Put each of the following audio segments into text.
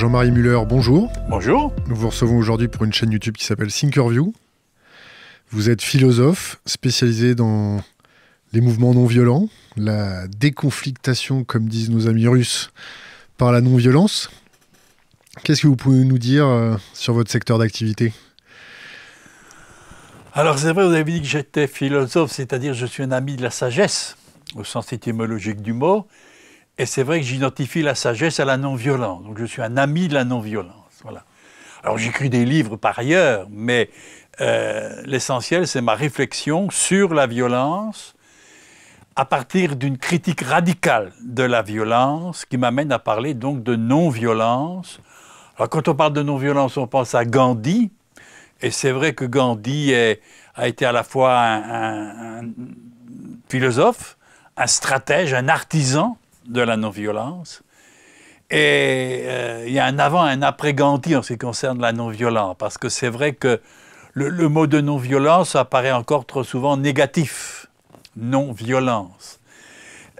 Jean-Marie Muller, bonjour. Bonjour. Nous vous recevons aujourd'hui pour une chaîne YouTube qui s'appelle Thinkerview. Vous êtes philosophe spécialisé dans les mouvements non violents, la déconflictation, comme disent nos amis russes, par la non-violence. Qu'est-ce que vous pouvez nous dire euh, sur votre secteur d'activité Alors c'est vrai, vous avez dit que j'étais philosophe, c'est-à-dire je suis un ami de la sagesse, au sens étymologique du mot. Et c'est vrai que j'identifie la sagesse à la non-violence. Donc je suis un ami de la non-violence. Voilà. Alors j'écris des livres par ailleurs, mais euh, l'essentiel c'est ma réflexion sur la violence à partir d'une critique radicale de la violence qui m'amène à parler donc de non-violence. Alors quand on parle de non-violence, on pense à Gandhi. Et c'est vrai que Gandhi est, a été à la fois un philosophe, un stratège, un artisan, de la non-violence. Et euh, il y a un avant et un après Gandhi en ce qui concerne la non-violence, parce que c'est vrai que le, mot de non-violence apparaît encore trop souvent négatif. Non-violence.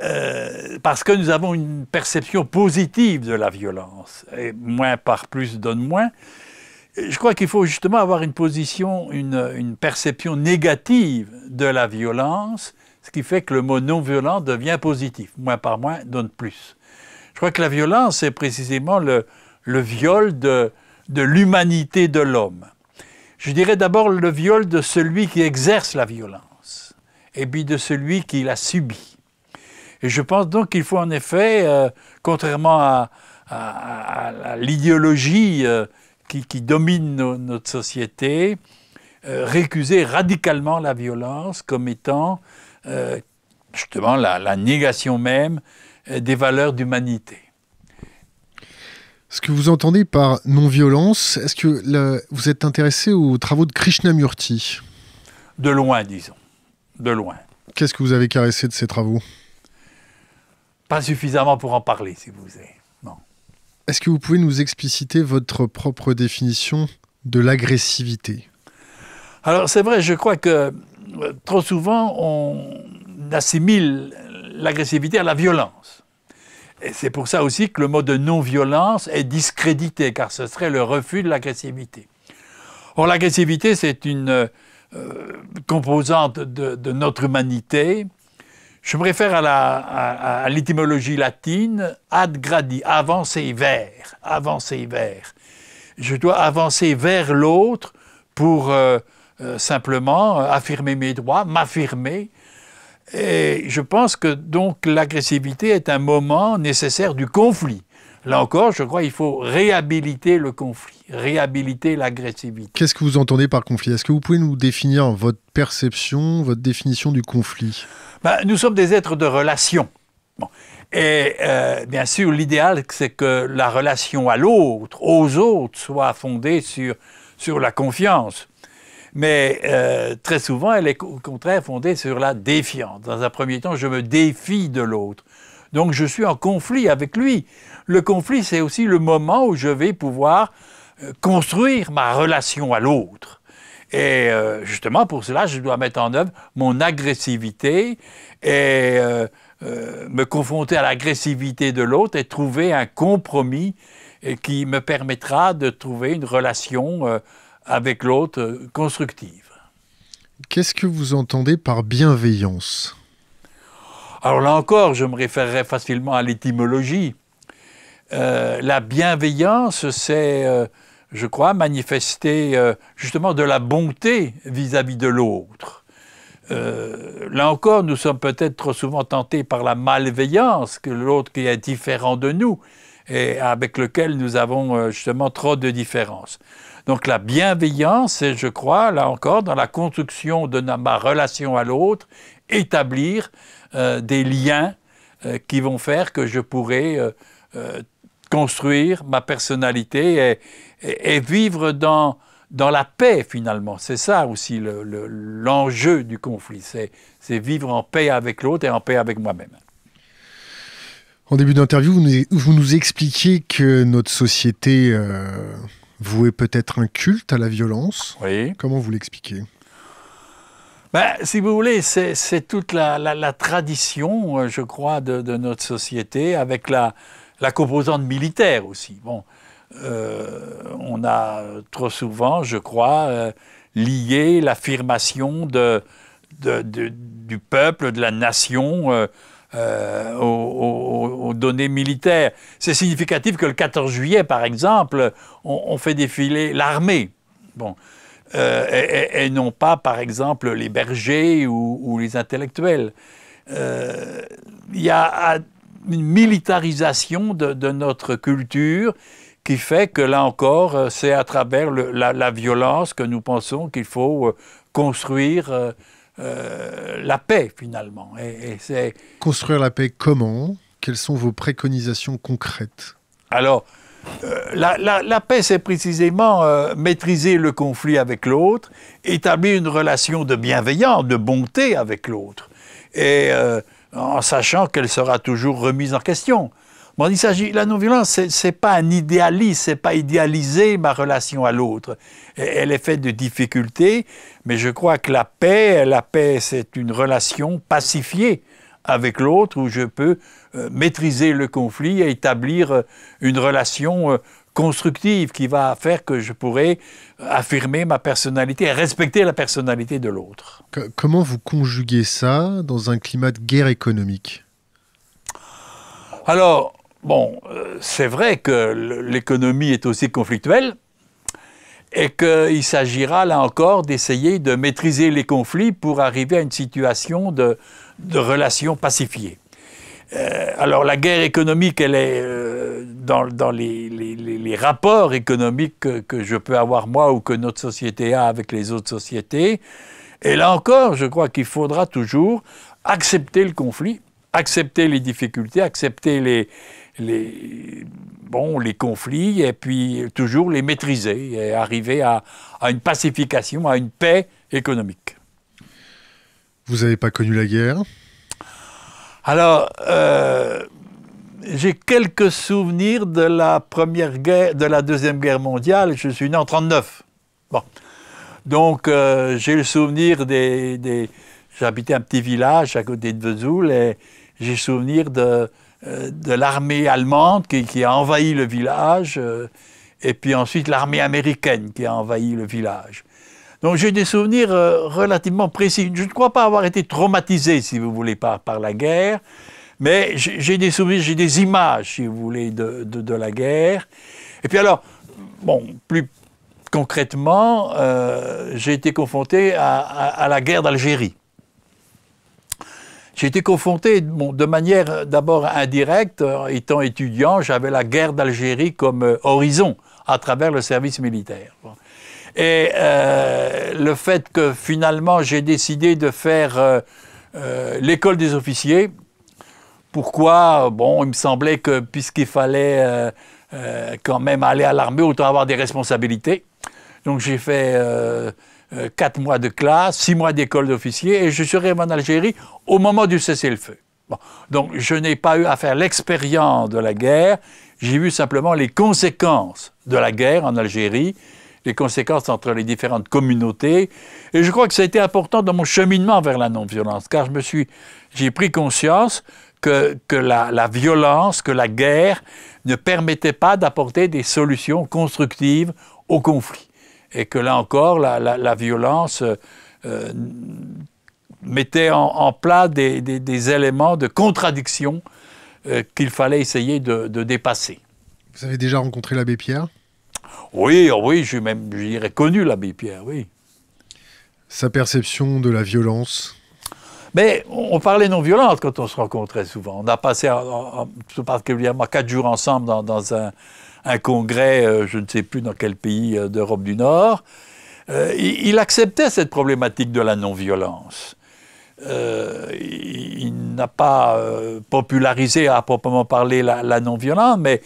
Euh, parce que nous avons une perception positive de la violence. Et moins par plus donne moins. Je crois qu'il faut justement avoir une position, une, une, perception négative de la violence ce qui fait que le mot non-violent devient positif. Moins par moins donne plus. Je crois que la violence, c'est précisément le, viol de, l'humanité de l'homme. Je dirais d'abord le viol de celui qui exerce la violence, et puis de celui qui la subit. Et je pense donc qu'il faut en effet, euh, contrairement à, l'idéologie euh, qui, domine notre société, euh, récuser radicalement la violence comme étant euh, justement la, négation même euh, des valeurs d'humanité. Ce que vous entendez par non-violence, est-ce que vous êtes intéressé aux travaux de Krishnamurti De loin, disons. De loin. Qu'est-ce que vous avez caressé de ces travaux Pas suffisamment pour en parler, si vous voulez. Non. Est-ce que vous pouvez nous expliciter votre propre définition de l'agressivité Alors c'est vrai, je crois que euh, trop souvent, on assimile l'agressivité à la violence. Et c'est pour ça aussi que le mot de non-violence est discrédité, car ce serait le refus de l'agressivité. Or, l'agressivité, c'est une euh, composante de, notre humanité. Je me réfère à l'étymologie latine ad gradi, avancer vers, avancer vers. Je dois avancer vers l'autre pour euh, euh, simplement euh, affirmer mes droits, m'affirmer. Et je pense que donc l'agressivité est un moment nécessaire du conflit. Là encore, je crois qu'il faut réhabiliter le conflit, réhabiliter l'agressivité. Qu'est-ce que vous entendez par conflit Est-ce que vous pouvez nous définir votre perception, votre définition du conflit ben, Nous sommes des êtres de relation. Et euh, bien sûr, l'idéal, c'est que la relation à l'autre, aux autres, soit fondée sur, sur la confiance mais euh, très souvent, elle est au contraire fondée sur la défiance. Dans un premier temps, je me défie de l'autre. Donc je suis en conflit avec lui. Le conflit, c'est aussi le moment où je vais pouvoir euh, construire ma relation à l'autre. Et euh, justement, pour cela, je dois mettre en œuvre mon agressivité et me confronter à l'agressivité de l'autre et trouver un compromis qui me permettra de trouver une relation avec l'autre euh, constructive. Qu'est-ce que vous entendez par bienveillance Alors là encore, je me référerai facilement à l'étymologie. Euh, la bienveillance, c'est, euh, je crois, manifester justement de la bonté vis à -vis de l'autre. là encore, nous sommes peut-être trop souvent tentés par la malveillance, que l'autre qui est différent de nous et avec lequel nous avons justement trop de différences. Donc la bienveillance, c'est, je crois, là encore, dans la construction de ma relation à l'autre, établir euh, des liens euh, qui vont faire que je pourrai euh, construire ma personnalité et, vivre dans, dans la paix finalement. C'est ça aussi l'enjeu du conflit, c'est vivre en paix avec l'autre et en paix avec moi-même. En début d'interview, vous nous, expliquiez que notre société vouer peut-être un culte à la violence. Oui. Comment vous l'expliquez ben, si vous voulez, c'est toute la, tradition, euh, je crois, de, notre société, avec la, la, composante militaire aussi. Bon, euh, on a trop souvent, je crois, euh, lié l'affirmation de, du peuple, de la nation, euh, aux, données militaires. C'est significatif que le 14 juillet, par exemple, on, fait défiler l'armée. Bon. Euh, et, non pas, par exemple, les bergers ou, les intellectuels. Euh, il y a une militarisation de, notre culture qui fait que, là encore, c'est à travers la, la, violence que nous pensons qu'il faut construire euh, la paix finalement. Et, c'est construire la paix comment Quelles sont vos préconisations concrètes Alors, euh, la, paix, c'est précisément euh, maîtriser le conflit avec l'autre, établir une relation de bienveillance, de bonté avec l'autre, et en sachant qu'elle sera toujours remise en question il s'agit, la non-violence, ce n'est pas un idéalisme, c'est pas idéaliser ma relation à l'autre. Elle est faite de difficultés, mais je crois que la paix, la paix, c'est une relation pacifiée avec l'autre où je peux euh, maîtriser le conflit et établir euh, une relation euh, constructive qui va faire que je pourrai affirmer ma personnalité et respecter la personnalité de l'autre. Comment vous conjuguez ça dans un climat de guerre économique Alors, Bon, euh, c'est vrai que l'économie est aussi conflictuelle et qu'il s'agira là encore d'essayer de maîtriser les conflits pour arriver à une situation de, relations pacifiées. Euh, alors la guerre économique, elle est euh, dans, les, rapports économiques que, je peux avoir moi ou que notre société a avec les autres sociétés. Et là encore, je crois qu'il faudra toujours accepter le conflit, accepter les difficultés, accepter les, les, bon, les conflits et puis toujours les maîtriser et arriver à, à une pacification, à une paix économique. Vous n'avez pas connu la guerre Alors, euh, j'ai quelques souvenirs de la première guerre, de la deuxième guerre mondiale. Je suis né en 39. donc euh, j'ai le souvenir des, des j'habitais un petit village à côté de Vesoul et j'ai souvenir de euh, de l'armée allemande qui, a envahi le village, euh, et puis ensuite l'armée américaine qui a envahi le village. Donc j'ai des souvenirs euh, relativement précis. Je ne crois pas avoir été traumatisé, si vous voulez, par, par la guerre, mais j'ai des souvenirs, j'ai des images, si vous voulez, de, la guerre. Et puis alors, bon, plus concrètement, j'ai été confronté à la guerre d'Algérie. J'ai été confronté de manière euh, d'abord indirecte. Euh, étant étudiant, j'avais la guerre d'Algérie comme euh, horizon à travers le service militaire. Et le fait que finalement j'ai décidé de faire l'école des officiers, pourquoi Bon, il me semblait que puisqu'il fallait quand même aller à l'armée, autant avoir des responsabilités. Donc j'ai fait euh, quatre mois de classe, six mois d'école d'officier, et je serai en Algérie au moment du cessez-le-feu. Donc je n'ai pas eu à faire l'expérience de la guerre, j'ai vu simplement les conséquences de la guerre en Algérie, les conséquences entre les différentes communautés. Et je crois que ça a été important dans mon cheminement vers la non-violence, car je me suis, j'ai pris conscience que, la, la, violence, que la guerre ne permettait pas d'apporter des solutions constructives au conflit et que là encore, la, violence euh, mettait en, en plat des, éléments de contradiction euh, qu'il fallait essayer de, dépasser. Vous avez déjà rencontré l'abbé Pierre Oui, oh oui, j'ai même, j'irais connu l'abbé Pierre, oui. Sa perception de la violence mais on parlait non-violente quand on se rencontrait souvent. On a passé, en, particulièrement, quatre jours ensemble dans un, un congrès, euh, je ne sais plus dans quel pays euh, d'Europe du Nord. Euh, il acceptait cette problématique de la non-violence. il, n'a pas popularisé à proprement parler la, non-violence, mais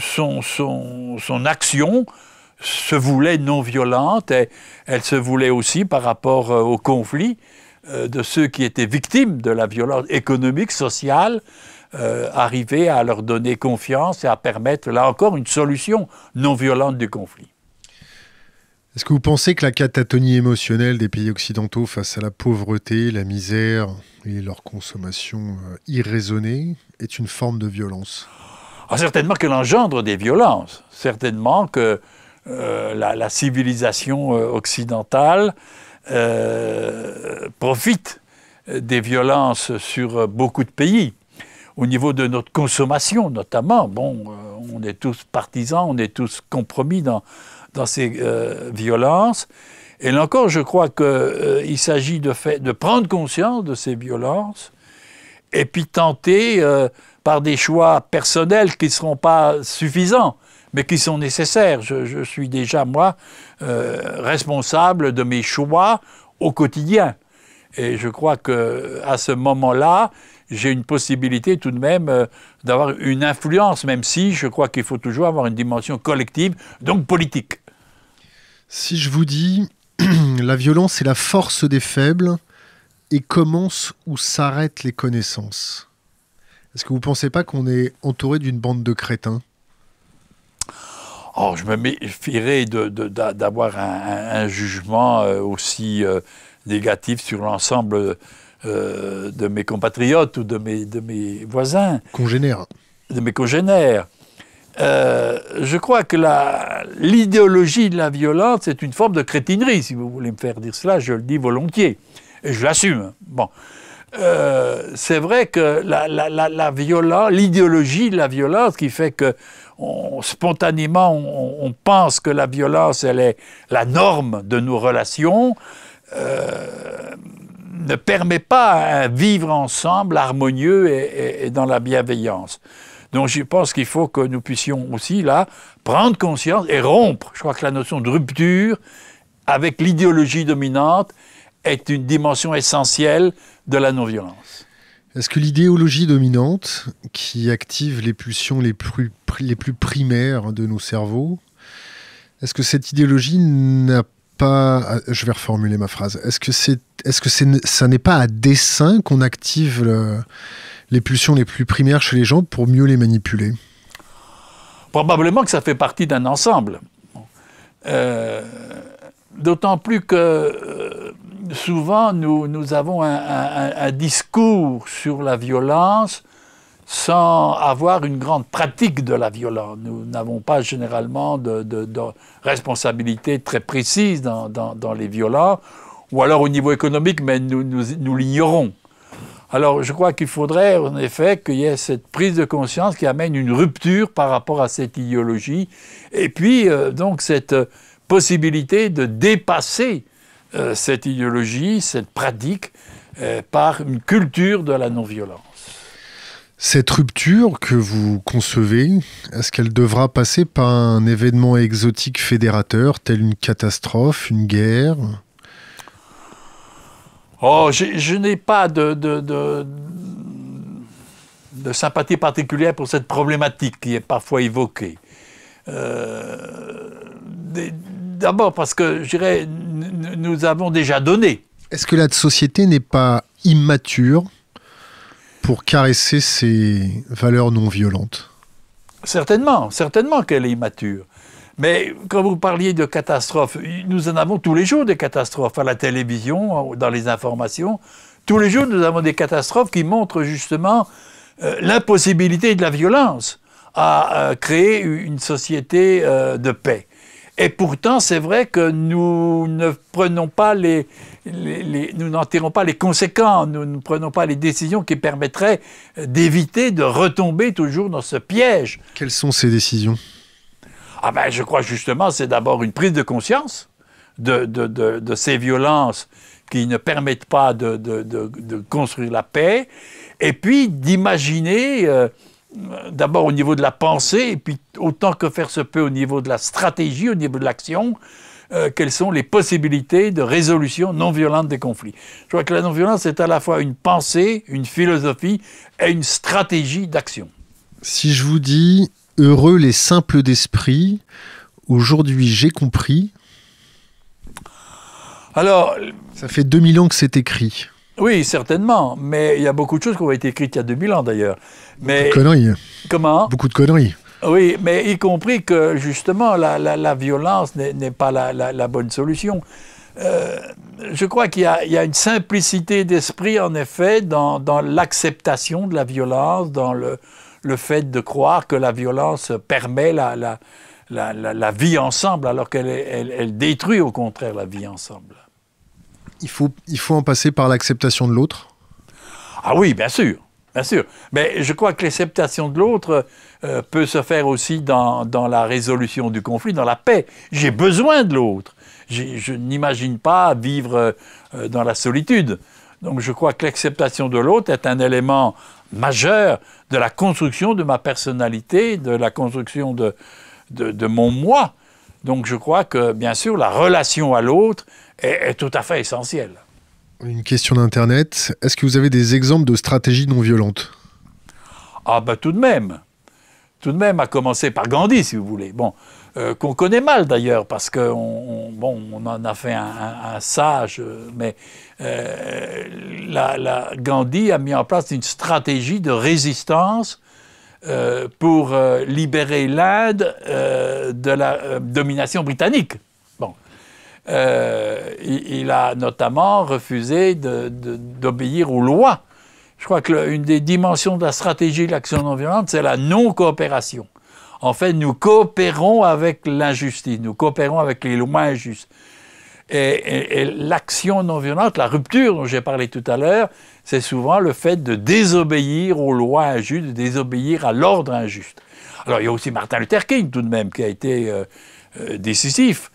son, son, action se voulait non-violente et elle se voulait aussi par rapport au conflit de ceux qui étaient victimes de la violence économique, sociale, euh, arriver à leur donner confiance et à permettre, là encore, une solution non violente du conflit. Est-ce que vous pensez que la catatonie émotionnelle des pays occidentaux face à la pauvreté, la misère et leur consommation euh, irraisonnée est une forme de violence ah, Certainement qu'elle engendre des violences. Certainement que euh, la, civilisation occidentale profite des violences sur beaucoup de pays au niveau de notre consommation notamment, bon, euh, on est tous partisans, on est tous compromis dans, dans ces euh, violences. Et là encore, je crois qu'il euh, il s'agit de, de, prendre conscience de ces violences et puis tenter, par des choix personnels qui ne seront pas suffisants, mais qui sont nécessaires. Je, je suis déjà, moi, responsable de mes choix au quotidien. Et je crois qu'à ce moment-là, j'ai une possibilité tout de même euh, d'avoir une influence, même si je crois qu'il faut toujours avoir une dimension collective, donc politique. Si je vous dis, la violence est la force des faibles et commence où s'arrêtent les connaissances. Est-ce que vous ne pensez pas qu'on est entouré d'une bande de crétins Oh, je me méfierais d'avoir un, jugement euh, aussi euh, négatif sur l'ensemble euh, de mes compatriotes ou de mes, de mes voisins. Congénères. De mes congénères. Euh, je crois que l'idéologie de la violence, c'est une forme de crétinerie, si vous voulez me faire dire cela, je le dis volontiers. Et je l'assume. Hein. Bon. Euh, c'est vrai que la, la, la, la l'idéologie de la violence qui fait que on, spontanément on, pense que la violence elle est la norme de nos relations, ne permet pas un vivre ensemble harmonieux et, dans la bienveillance. Donc je pense qu'il faut que nous puissions aussi, là, prendre conscience et rompre. Je crois que la notion de rupture avec l'idéologie dominante est une dimension essentielle de la non-violence. Est-ce que l'idéologie dominante, qui active les pulsions les plus, les plus primaires de nos cerveaux, est-ce que cette idéologie n'a pas, je vais reformuler ma phrase, est-ce que, c'est, est-ce que c'est, ça n'est pas à dessein qu'on active les pulsions les plus primaires chez les gens pour mieux les manipuler Probablement que ça fait partie d'un ensemble. Euh, d'autant plus que euh, souvent nous, nous avons un, un, discours sur la violence sans avoir une grande pratique de la violence. Nous n'avons pas généralement de, de, responsabilité très précise dans, les violents, ou alors au niveau économique, mais nous, l'ignorons. Alors je crois qu'il faudrait en effet qu'il y ait cette prise de conscience qui amène une rupture par rapport à cette idéologie, et puis euh, donc cette euh, possibilité de dépasser euh, cette idéologie, cette pratique, par une culture de la non-violence. Cette rupture que vous concevez, est-ce qu'elle devra passer par un événement exotique fédérateur, tel une catastrophe, une guerre Oh, je n'ai pas de, de, sympathie particulière pour cette problématique qui est parfois évoquée. Euh, d'abord parce que, je dirais, nous avons déjà donné. Est-ce que la société n'est pas immature pour caresser ces valeurs non violentes Certainement, certainement qu'elle est immature. Mais quand vous parliez de catastrophes, nous en avons tous les jours des catastrophes à la télévision, dans les informations. Tous les jours, nous avons des catastrophes qui montrent justement euh, l'impossibilité de la violence à euh, créer une société euh, de paix. Et pourtant, c'est vrai que nous ne prenons pas les, nous n'en tirons pas les conséquences, nous ne prenons pas les décisions qui permettraient d'éviter de retomber toujours dans ce piège. Quelles sont ces décisions Ah ben, je crois justement, c'est d'abord une prise de conscience de, ces violences qui ne permettent pas de, construire la paix, et puis d'imaginer euh, d'abord au niveau de la pensée, et puis autant que faire se peut au niveau de la stratégie, au niveau de l'action, euh, quelles sont les possibilités de résolution non violente des conflits. Je crois que la non-violence est à la fois une pensée, une philosophie et une stratégie d'action. Si je vous dis heureux les simples d'esprit, aujourd'hui j'ai compris. Alors. Ça fait 2000 ans que c'est écrit. Oui, certainement. Mais il y a beaucoup de choses qui ont été écrites il y a 2000 ans d'ailleurs. Mais... Beaucoup de conneries. Comment Beaucoup de conneries. Oui, mais y compris que justement la, violence n'est pas la, bonne solution. Euh, je crois qu'il y, a une simplicité d'esprit, en effet, dans, l'acceptation de la violence, dans le, le, fait de croire que la violence permet la, vie ensemble, alors qu'elle elle, elle détruit au contraire la vie ensemble il faut, en passer par l'acceptation de l'autre Ah oui, bien sûr. Bien sûr. Mais je crois que l'acceptation de l'autre euh, peut se faire aussi dans, la résolution du conflit, dans la paix. J'ai besoin de l'autre. Je n'imagine pas vivre euh, dans la solitude. Donc je crois que l'acceptation de l'autre est un élément majeur de la construction de ma personnalité, de la construction de mon moi. Donc je crois que, bien sûr, la relation à l'autre est, tout à fait essentielle. Une question d'Internet. Est-ce que vous avez des exemples de stratégies non violentes Ah ben tout de même. Tout de même, à commencer par Gandhi, si vous voulez. Bon, euh, qu'on connaît mal d'ailleurs, parce qu'on bon, on en a fait un, sage, mais euh, la Gandhi a mis en place une stratégie de résistance euh, pour euh, libérer l'Inde euh, de la domination britannique. Bon. Il, a notamment refusé d'obéir aux lois. Je crois qu'une des dimensions de la stratégie de l'action non violente, c'est la non-coopération. En fait, nous coopérons avec l'injustice, nous coopérons avec les lois injustes. et l'action non violente, la rupture dont j'ai parlé tout à l'heure, c'est souvent le fait de désobéir aux lois injustes, de désobéir à l'ordre injuste. Alors il y a aussi Martin Luther King tout de même qui a été euh, euh, décisif.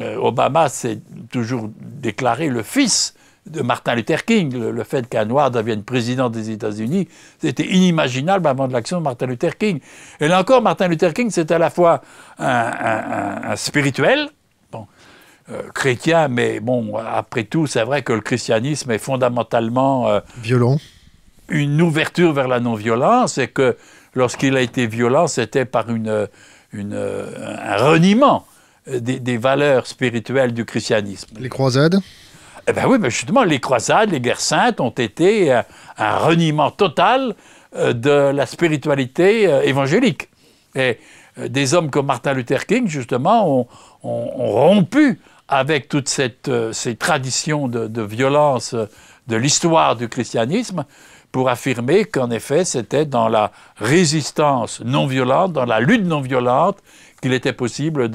Euh, Obama s'est toujours déclaré le fils de Martin Luther King. Le, fait qu'un noir devienne président des États-Unis, c'était inimaginable avant l'action de Martin Luther King. Et là encore, Martin Luther King, c'est à la fois un spirituel, euh, chrétien, mais bon, après tout, c'est vrai que le christianisme est fondamentalement... Euh, violent. Une ouverture vers la non-violence, et que lorsqu'il a été violent, c'était par une, euh, un reniement des, valeurs spirituelles du christianisme. Les croisades eh bien oui, mais justement, les croisades, les guerres saintes ont été un, reniement total de la spiritualité évangélique. Et des hommes comme Martin Luther King, justement, ont rompu avec toutes euh, ces traditions de, violence euh, de l'histoire du christianisme, pour affirmer qu'en effet, c'était dans la résistance non violente, dans la lutte non violente, qu'il était possible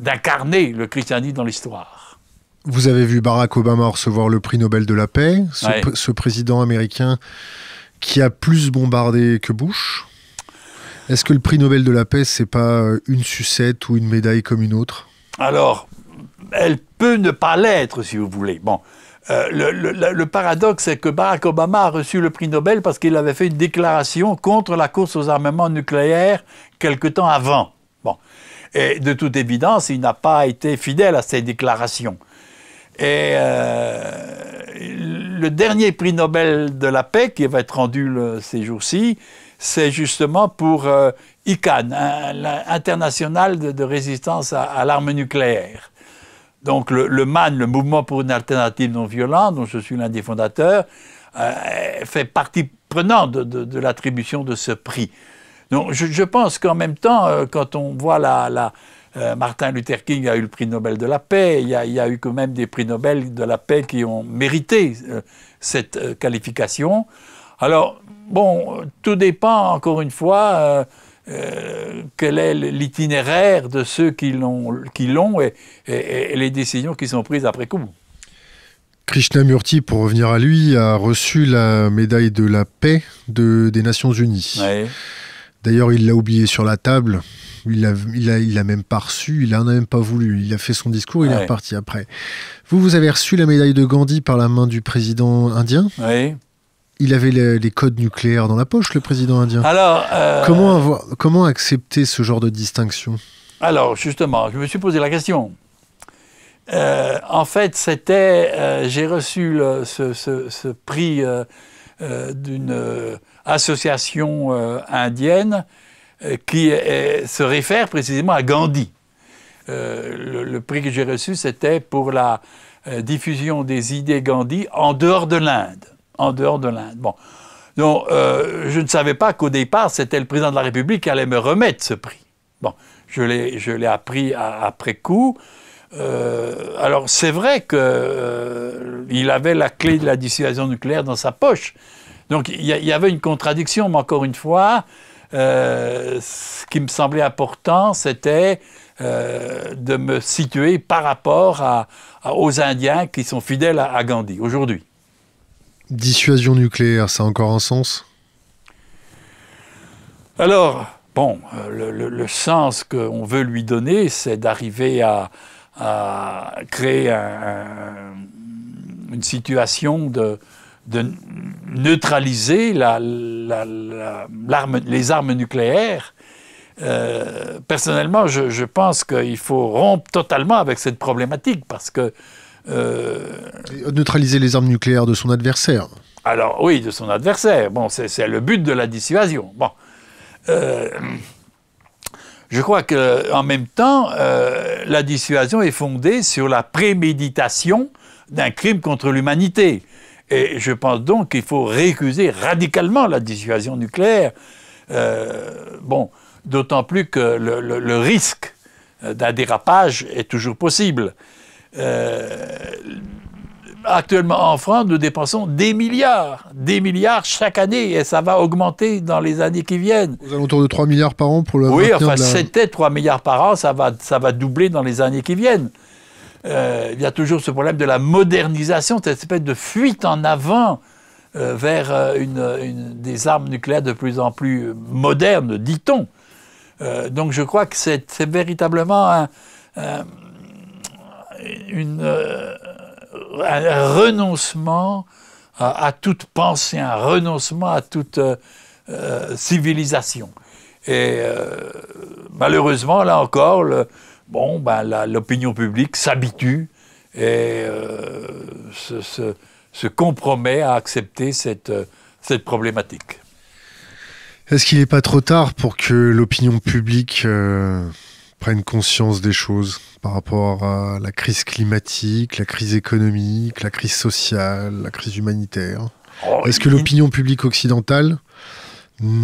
d'incarner le christianisme dans l'histoire. Vous avez vu Barack Obama recevoir le prix Nobel de la paix, ce, président américain qui a plus bombardé que Bush. Est-ce que le prix Nobel de la paix, c'est pas euh, une sucette ou une médaille comme une autre Alors, elle peut ne pas l'être, si vous voulez. Bon. Euh, le, paradoxe, c'est que Barack Obama a reçu le prix Nobel parce qu'il avait fait une déclaration contre la course aux armements nucléaires quelque temps avant. Bon. Et de toute évidence, il n'a pas été fidèle à ces déclarations. Et euh, le dernier prix Nobel de la paix, qui va être rendu ces jours-ci, c'est justement pour euh, ICANN, l'International de, résistance à l'arme nucléaire donc le, MAN, le Mouvement pour une alternative non violente, dont je suis l'un des fondateurs, euh, fait partie prenante de, l'attribution de ce prix. Donc je, pense qu'en même temps, euh, quand on voit la... Euh, Martin Luther King a eu le prix Nobel de la paix, il y, a, eu quand même des prix Nobel de la paix qui ont mérité cette qualification. Alors, bon, tout dépend, encore une fois, euh, quel est l'itinéraire de ceux qui l'ont et, les décisions qui sont prises après coup. Krishnamurti, pour revenir à lui, a reçu la médaille de la paix de, des Nations Unies. D'ailleurs, il l'a oublié sur la table. Il l'a il a, même pas reçu, il n'en a même pas voulu. Il a fait son discours, il est reparti après. Vous, vous avez reçu la médaille de Gandhi par la main du président indien Oui il avait les, codes nucléaires dans la poche, le président indien. Alors, euh, comment, accepter ce genre de distinction Alors, justement, je me suis posé la question. Euh, en fait, c'était, euh, j'ai reçu ce, prix d'une association indienne qui se réfère précisément à Gandhi. le, prix que j'ai reçu, c'était pour la diffusion des idées Gandhi en dehors de l'Inde en dehors de l'Inde. Bon. Donc, euh, je ne savais pas qu'au départ, c'était le président de la République qui allait me remettre ce prix. Bon, je l'ai appris après coup. Euh, alors, c'est vrai qu'il euh, avait la clé de la dissuasion nucléaire dans sa poche. Donc, il y, avait une contradiction, mais encore une fois, ce qui me semblait important, c'était de me situer par rapport aux Indiens qui sont fidèles à Gandhi aujourd'hui dissuasion nucléaire, ça a encore un sens Alors, bon, euh, le, sens qu'on veut lui donner, c'est d'arriver à, créer une situation de, neutraliser les armes nucléaires. Euh, personnellement, je pense qu'il faut rompre totalement avec cette problématique parce que euh, Neutraliser les armes nucléaires de son adversaire. Alors oui, de son adversaire. Bon, c'est le but de la dissuasion. Bon. Euh, je crois que en même temps, euh, la dissuasion est fondée sur la préméditation d'un crime contre l'humanité. Et je pense donc qu'il faut récuser radicalement la dissuasion nucléaire. bon, d'autant plus que le risque d'un dérapage est toujours possible. Euh, actuellement en France, nous dépensons des milliards, des milliards chaque année, et ça va augmenter dans les années qui viennent. Aux alentours de 3 milliards par an pour le Oui, enfin, c'était 3 milliards par an, ça va, ça va doubler dans les années qui viennent. Euh, il y a toujours ce problème de la modernisation, cette espèce de fuite en avant euh, vers une, des armes nucléaires de plus en plus modernes, dit-on. donc je crois que c'est véritablement un une, euh, un renoncement à, toute pensée, un renoncement à toute euh, euh, civilisation. Et malheureusement, là encore, le, bon, ben, l'opinion publique s'habitue et se, se, compromet à accepter cette, cette problématique. Est-ce qu'il n'est pas trop tard pour que l'opinion publique prenne conscience des choses par rapport à la crise climatique, la crise économique, la crise sociale, la crise humanitaire oh, Est-ce que l'opinion publique occidentale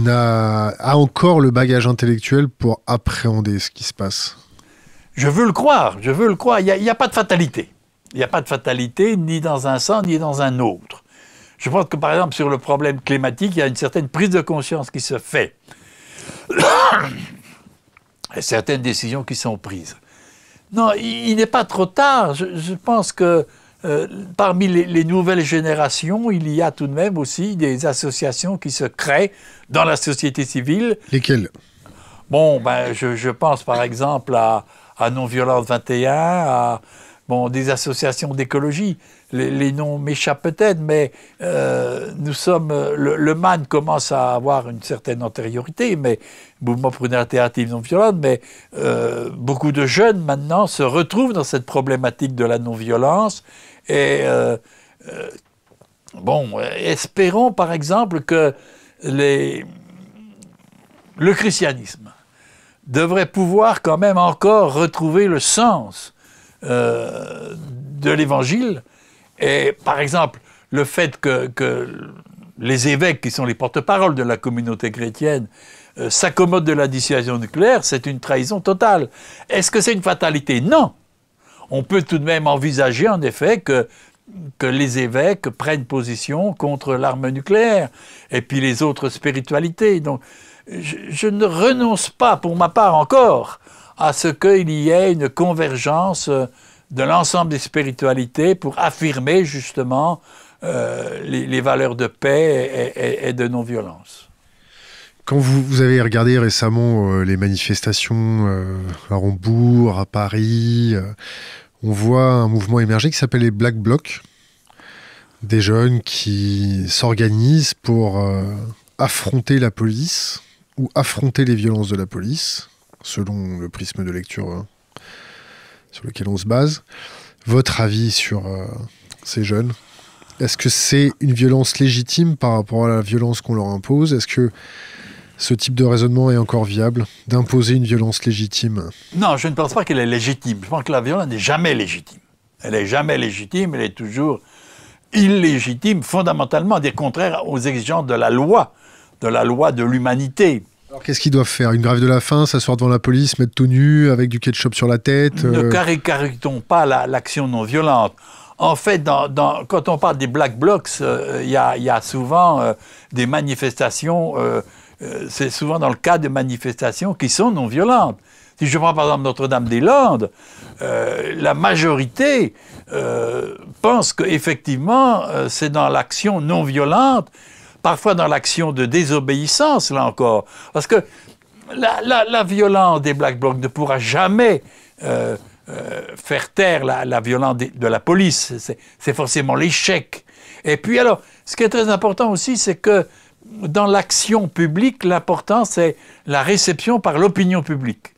a, encore le bagage intellectuel pour appréhender ce qui se passe Je veux le croire, je veux le croire. Il n'y a, pas de fatalité. Il n'y a pas de fatalité ni dans un sens ni dans un autre. Je pense que par exemple sur le problème climatique, il y a une certaine prise de conscience qui se fait. certaines décisions qui sont prises. Non, il, n'est pas trop tard. Je, pense que euh, parmi les, nouvelles générations, il y a tout de même aussi des associations qui se créent dans la société civile. Lesquelles Bon, ben, je, pense par exemple à, à non violence 21, à des associations d'écologie les, noms m'échappent peut-être, mais euh, nous sommes. Le, le, MAN commence à avoir une certaine antériorité, mais mouvement pour une alternative non violente, mais euh, beaucoup de jeunes maintenant se retrouvent dans cette problématique de la non-violence et. Euh, bon, espérons par exemple que le christianisme devrait pouvoir quand même encore retrouver le sens de l'évangile et par exemple, le fait que, les évêques, qui sont les porte paroles de la communauté chrétienne, euh, s'accommodent de la dissuasion nucléaire, c'est une trahison totale. Est-ce que c'est une fatalité Non. On peut tout de même envisager, en effet, que, les évêques prennent position contre l'arme nucléaire et puis les autres spiritualités. Donc, je, ne renonce pas, pour ma part encore, à ce qu'il y ait une convergence. Euh, de l'ensemble des spiritualités pour affirmer justement euh, les, valeurs de paix et, de non-violence. Quand vous, avez regardé récemment euh, les manifestations euh, à Rambourg, à Paris, on voit un mouvement émerger qui s'appelle les Black Blocs, des jeunes qui s'organisent pour affronter la police ou affronter les violences de la police, selon le prisme de lecture hein sur lequel on se base. Votre avis sur euh, ces jeunes Est-ce que c'est une violence légitime par rapport à la violence qu'on leur impose Est-ce que ce type de raisonnement est encore viable d'imposer une violence légitime Non, je ne pense pas qu'elle est légitime. Je pense que la violence n'est jamais légitime. Elle n'est jamais légitime, elle est toujours illégitime, fondamentalement, des contraires aux exigences de la loi, de la loi de l'humanité. Alors qu'est-ce qu'ils doivent faire Une grève de la faim, s'asseoir devant la police, mettre tout nu, avec du ketchup sur la tête Ne euh, caricaturons pas l'action non violente. En fait, dans, quand on parle des Black Blocs, euh, il y, a souvent euh, des manifestations, c'est souvent dans le cas de manifestations qui sont non violentes. Si je prends par exemple Notre-Dame-des-Landes, la majorité pense qu'effectivement, effectivement, c'est dans l'action non violente parfois dans l'action de désobéissance, là encore. Parce que la, violence des Black Blocs ne pourra jamais euh, euh, faire taire la, violence de, de la police. C'est forcément l'échec. Et puis alors, ce qui est très important aussi, c'est que dans l'action publique, l'important, c'est la réception par l'opinion publique.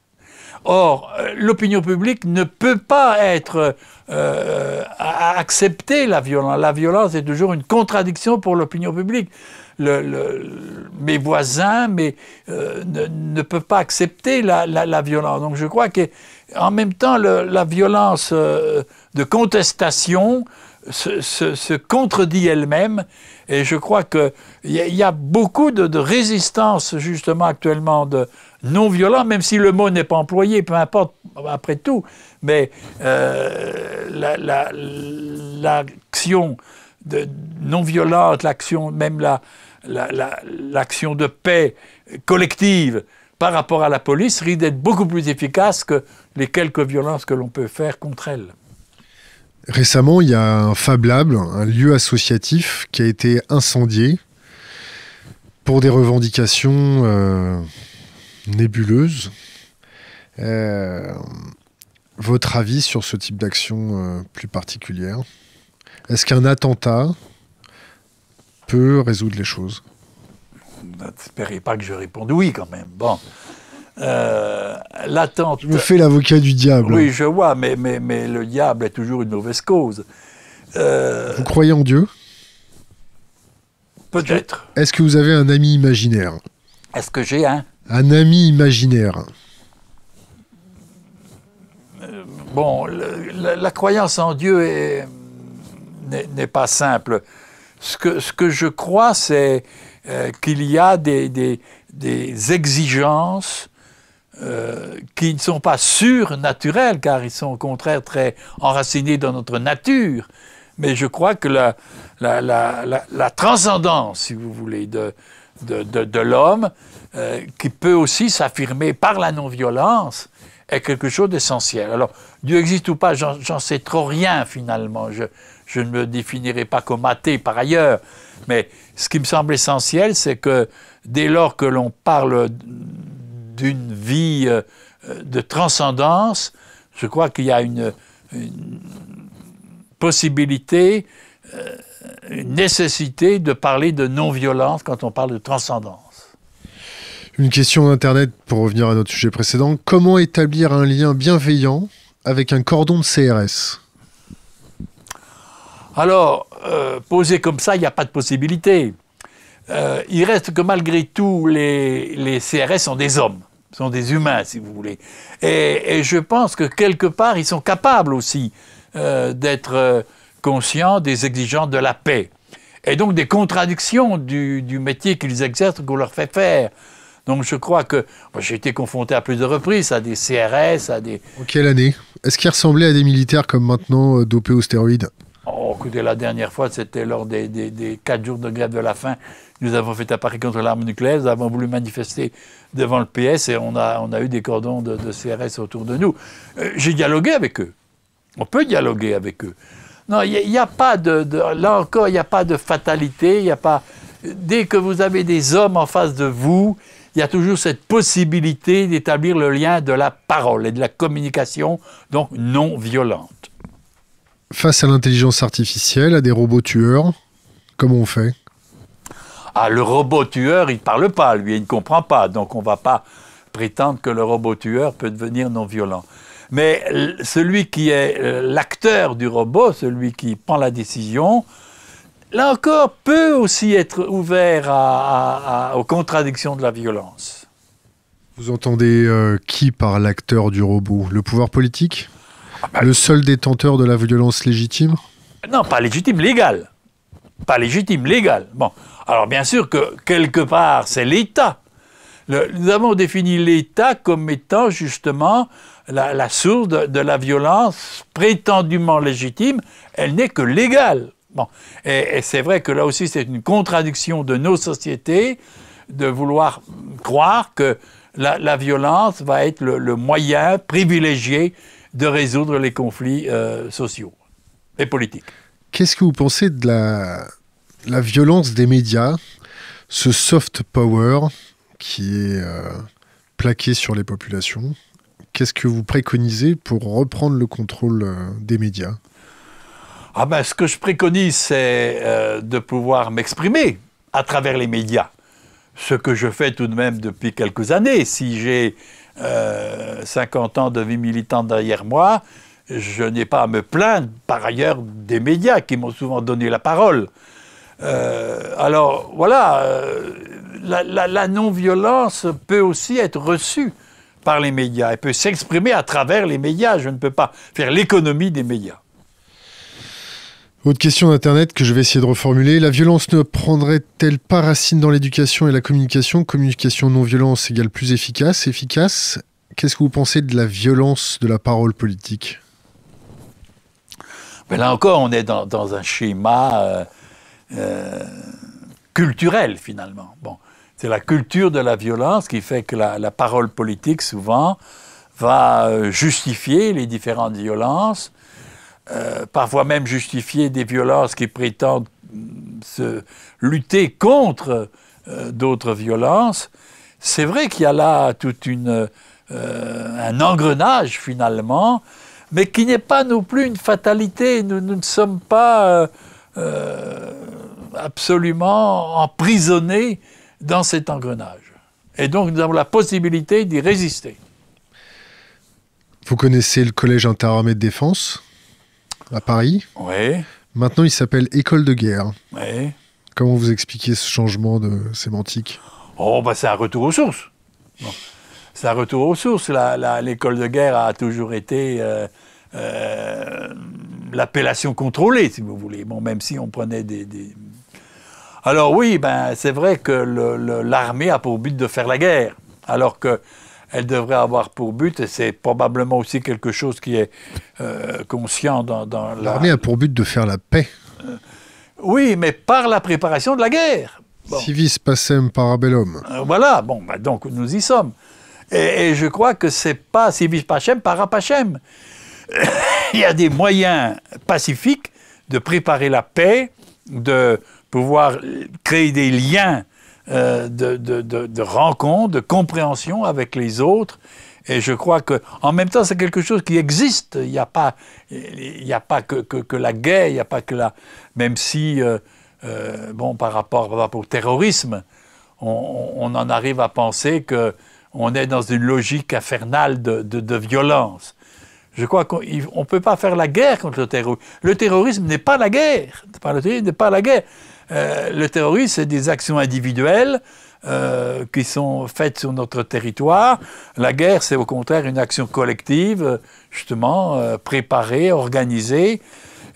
Or, euh, l'opinion publique ne peut pas être à euh, euh, accepter la violence. La violence est toujours une contradiction pour l'opinion publique. mes voisins mais, ne, peut peuvent pas accepter la, violence. Donc je crois qu'en même temps, la violence de contestation se, contredit elle-même. Et je crois qu'il y, y, a beaucoup de, de résistance justement actuellement de, non violent, même si le mot n'est pas employé, peu importe après tout, mais euh, l'action de non violente, l'action même la, l'action de paix collective par rapport à la police risque d'être beaucoup plus efficace que les quelques violences que l'on peut faire contre elle. Récemment, il y a un Fab un lieu associatif qui a été incendié pour des revendications euh, nébuleuse. Euh, votre avis sur ce type d'action euh, plus particulière Est-ce qu'un attentat peut résoudre les choses N'espérez bah, pas que je réponde oui quand même. Bon. Euh, l'attente. Je me fais l'avocat du diable. Oui, je vois, mais, mais, mais le diable est toujours une mauvaise cause. Vous croyez en Dieu Peut-être. Est-ce que vous avez un ami imaginaire Est-ce que j'ai un un ami imaginaire. Euh, bon, la, croyance en Dieu n'est pas simple. Ce que, ce que je crois, c'est euh, qu'il y a des, exigences euh, qui ne sont pas surnaturelles, car ils sont au contraire très enracinés dans notre nature. Mais je crois que la, la transcendance, si vous voulez, de, de, l'homme, euh, qui peut aussi s'affirmer par la non-violence, est quelque chose d'essentiel. Alors, Dieu existe ou pas, j'en sais trop rien finalement. Je, ne me définirai pas comme athée par ailleurs. Mais ce qui me semble essentiel, c'est que dès lors que l'on parle d'une vie euh, de transcendance, je crois qu'il y a une, possibilité euh, une nécessité de parler de non-violence quand on parle de transcendance. Une question d'Internet pour revenir à notre sujet précédent. Comment établir un lien bienveillant avec un cordon de CRS Alors, euh, posé comme ça, il n'y a pas de possibilité. Euh, il reste que malgré tout, les, CRS sont des hommes, sont des humains, si vous voulez. Et, je pense que quelque part, ils sont capables aussi euh, d'être conscients des exigences de la paix. Et donc des contradictions du, métier qu'ils exercent, qu'on leur fait faire. Donc je crois que j'ai été confronté à plusieurs reprises, à des CRS, à des... En quelle année Est-ce qu'ils ressemblaient à des militaires comme maintenant, euh, dopés aux stéroïdes Oh, écoutez, la dernière fois, c'était lors des, des, quatre jours de grève de la faim. Nous avons fait à contre l'arme nucléaire, nous avons voulu manifester devant le PS et on a, on a eu des cordons de, CRS autour de nous. Euh, j'ai dialogué avec eux. On peut dialoguer avec eux. Non, il n'y a, pas de, Là encore, il n'y a pas de fatalité. Il a pas. Dès que vous avez des hommes en face de vous, il y a toujours cette possibilité d'établir le lien de la parole et de la communication, donc non violente. Face à l'intelligence artificielle, à des robots tueurs, comment on fait Ah, le robot tueur, il ne parle pas, lui, il ne comprend pas, donc on ne va pas prétendre que le robot tueur peut devenir non violent. Mais celui qui est euh, l'acteur du robot, celui qui prend la décision, là encore, peut aussi être ouvert aux contradictions de la violence. Vous entendez euh, qui par l'acteur du robot Le pouvoir politique ah, bah, Le seul détenteur de la violence légitime Non, pas légitime, légal. Pas légitime, légal. Bon, alors bien sûr que quelque part, c'est l'État. nous avons défini l'État comme étant justement la, la source de, la violence prétendument légitime, elle n'est que légale. Et, c'est vrai que là aussi, c'est une contradiction de nos sociétés de vouloir croire que la, violence va être le, moyen privilégié de résoudre les conflits euh, sociaux et politiques. Qu'est-ce que vous pensez de la, violence des médias, ce soft power qui est euh, plaqué sur les populations qu'est-ce que vous préconisez pour reprendre le contrôle euh, des médias ah ben, ce que je préconise, c'est euh, de pouvoir m'exprimer à travers les médias. Ce que je fais tout de même depuis quelques années. Si j'ai 50 euh, ans de vie militante derrière moi, je n'ai pas à me plaindre, par ailleurs, des médias qui m'ont souvent donné la parole. alors voilà, la, la non-violence peut aussi être reçue par les médias. Elle peut s'exprimer à travers les médias. Je ne peux pas faire l'économie des médias. Autre question d'Internet que je vais essayer de reformuler. La violence ne prendrait-elle pas racine dans l'éducation et la communication Communication non-violence égale plus efficace. Efficace, qu'est-ce que vous pensez de la violence de la parole politique Mais Là encore, on est dans, un schéma euh, euh, culturel finalement. Bon. C'est la culture de la violence qui fait que la, parole politique, souvent, va euh, justifier les différentes violences, euh, parfois même justifier des violences qui prétendent mm, se lutter contre euh, d'autres violences. C'est vrai qu'il y a là tout un engrenage finalement, mais qui n'est pas non plus une fatalité. Nous, ne sommes pas absolument emprisonnés dans cet engrenage. Et donc nous avons la possibilité d'y résister. Vous connaissez le Collège interarmé de défense à Paris Oui. Maintenant, il s'appelle École de guerre. Oui. Comment vous expliquez ce changement de sémantique Oh, bah, c'est un retour aux sources. C'est un retour aux sources. L'école de guerre a toujours été euh, euh, l'appellation contrôlée, si vous voulez. Bon, même si on prenait des, alors oui, ben, c'est vrai que l'armée a pour but de faire la guerre, alors qu'elle devrait avoir pour but, et c'est probablement aussi quelque chose qui est euh, conscient dans, L'armée a pour but de faire la paix. Euh, oui, mais par la préparation de la guerre. Civis pacem parabellum. bellum. voilà, bon, ben, donc nous y sommes. Et, je crois que c'est pas civis pacem para pacem. Il y a des moyens pacifiques de préparer la paix, de pouvoir créer des liens euh, de, de, de, rencontre, de compréhension avec les autres. Et je crois que, en même temps, c'est quelque chose qui existe. Il n'y a pas, il y a pas que, que, la guerre, il n'y a pas que la. Même si, euh, euh, bon, par rapport, par au terrorisme, on, on, en arrive à penser que on est dans une logique infernale de, de, violence. Je crois qu'on ne peut pas faire la guerre contre le terrorisme. Le terrorisme n'est pas la guerre. Le terrorisme n'est pas la guerre. Euh, le terrorisme, c'est des actions individuelles euh, qui sont faites sur notre territoire. La guerre, c'est au contraire une action collective, justement, euh, préparée, organisée.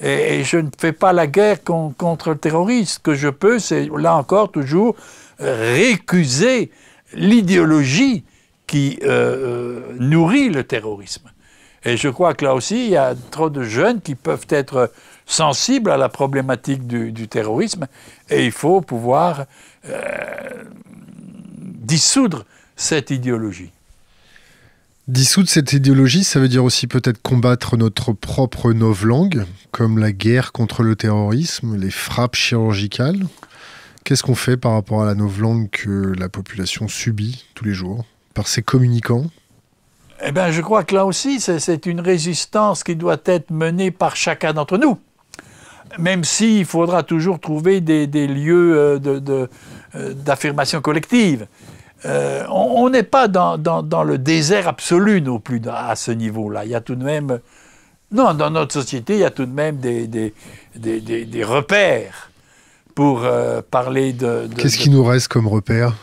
Et, je ne fais pas la guerre contre le terrorisme. Ce que je peux, c'est, là encore, toujours récuser l'idéologie qui nourrit le terrorisme. Et je crois que là aussi, il y a trop de jeunes qui peuvent être sensible à la problématique du, terrorisme et il faut pouvoir euh, dissoudre cette idéologie. Dissoudre cette idéologie, ça veut dire aussi peut-être combattre notre propre novlangue, comme la guerre contre le terrorisme, les frappes chirurgicales. Qu'est-ce qu'on fait par rapport à la novlangue que la population subit tous les jours par ses communicants Eh bien, je crois que là aussi, c'est une résistance qui doit être menée par chacun d'entre nous même s'il faudra toujours trouver des, lieux euh, euh, d'affirmation de, collective. Euh, on n'est pas dans, le désert absolu non plus à ce niveau-là. Il y a tout de même... Non, dans notre société, il y a tout de même des, des, repères pour parler de... Qu'est-ce qui nous reste comme repères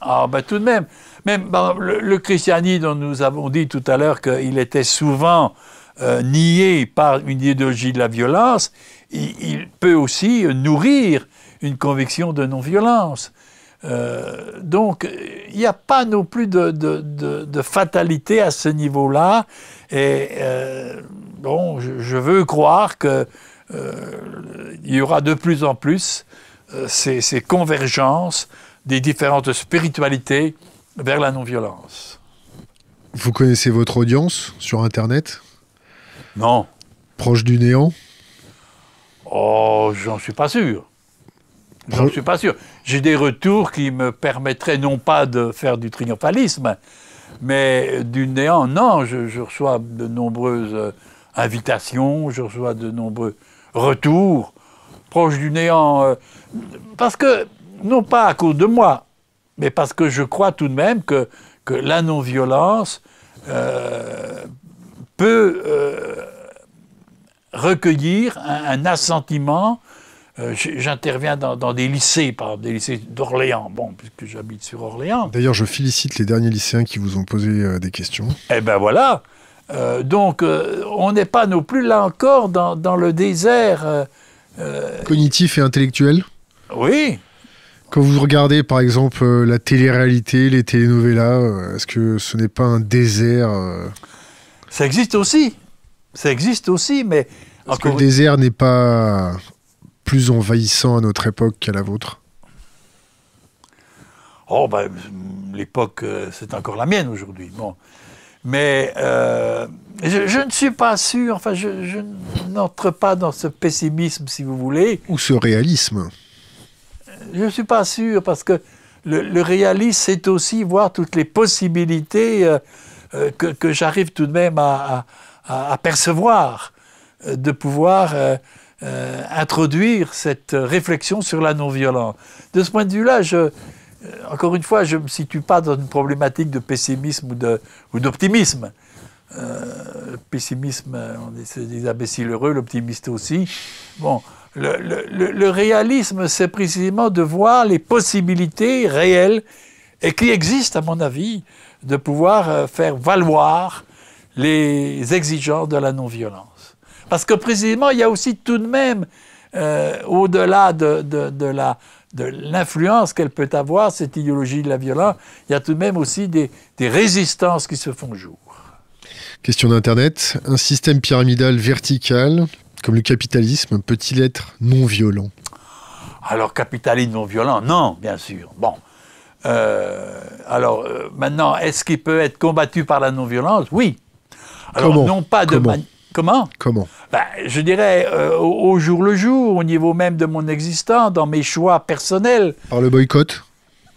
Ah ben tout de même, même bah, le, christianisme dont nous avons dit tout à l'heure qu'il était souvent nié par une idéologie de la violence, il, peut aussi nourrir une conviction de non-violence. Euh, donc, il n'y a pas non plus de, fatalité à ce niveau-là. Et euh, bon, je, veux croire qu'il euh, y aura de plus en plus ces, ces, convergences des différentes spiritualités vers la non-violence. Vous connaissez votre audience sur Internet Non. Proche du néant Oh, j'en suis pas sûr. J'en suis pas sûr. J'ai des retours qui me permettraient non pas de faire du triomphalisme, mais du néant. Non, je, reçois de nombreuses euh, invitations, je reçois de nombreux retours proches du néant. Euh, parce que, non pas à cause de moi, mais parce que je crois tout de même que, la non-violence euh, peut recueillir un, assentiment. Euh, j'interviens dans, des lycées, par exemple, des lycées d'Orléans, bon, puisque j'habite sur Orléans. D'ailleurs, je félicite les derniers lycéens qui vous ont posé euh, des questions. Eh ben voilà. Euh, donc, on n'est pas non plus là encore dans, dans le désert. Cognitif et intellectuel Oui. Quand vous regardez par exemple la télé-réalité, les telenovelas, est-ce que ce n'est pas un désert Ça existe aussi. Ça existe aussi, mais. que le désert n'est pas plus envahissant à notre époque qu'à la vôtre Oh, ben, l'époque, euh, c'est encore la mienne aujourd'hui. Bon. Mais euh, je, ne suis pas sûr, enfin, je, n'entre pas dans ce pessimisme, si vous voulez. Ou ce réalisme Je ne suis pas sûr, parce que le, réalisme, c'est aussi voir toutes les possibilités euh, que, j'arrive tout de même à à, percevoir, euh, de pouvoir euh, euh, introduire cette réflexion sur la non-violence. De ce point de vue-là, je, encore une fois, je ne me situe pas dans une problématique de pessimisme ou d'optimisme. Ou pessimisme, on est des imbéciles heureux, l'optimiste aussi. Bon, le, le réalisme, c'est précisément de voir les possibilités réelles et qui existent, à mon avis, de pouvoir faire valoir les exigences de la non-violence. Parce que précisément, il y a aussi tout de même, euh, au-delà de, la de l'influence qu'elle peut avoir, cette idéologie de la violence, il y a tout de même aussi des, résistances qui se font jour. Question d'Internet. Un système pyramidal vertical, comme le capitalisme, peut-il être non violent Alors, capitalisme non violent, non, bien sûr. Bon. Euh, alors, euh, maintenant, est-ce qu'il peut être combattu par la non-violence Oui non pas de comment Comment ben, Je dirais euh, au, jour le jour, au niveau même de mon existence, dans mes choix personnels. Par le boycott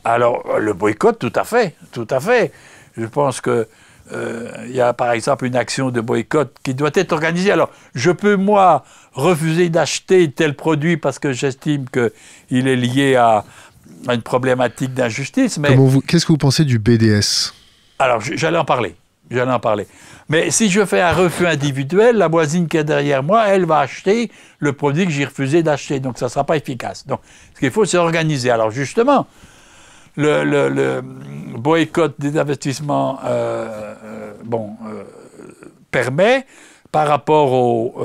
Alors, le boycott, tout à fait, tout à fait. Je pense que euh, il y a par exemple une action de boycott qui doit être organisée. Alors, je peux, moi, refuser d'acheter tel produit parce que j'estime qu'il est lié à, à une problématique d'injustice. Mais... Qu'est-ce que vous pensez du BDS Alors, j'allais en parler. J'allais en parler. Mais si je fais un refus individuel, la voisine qui est derrière moi, elle va acheter le produit que j'ai refusé d'acheter. Donc, ça ne sera pas efficace. Donc, ce qu'il faut, c'est organiser. Alors, justement, le, boycott des investissements euh, euh, bon, euh, permet, par rapport aux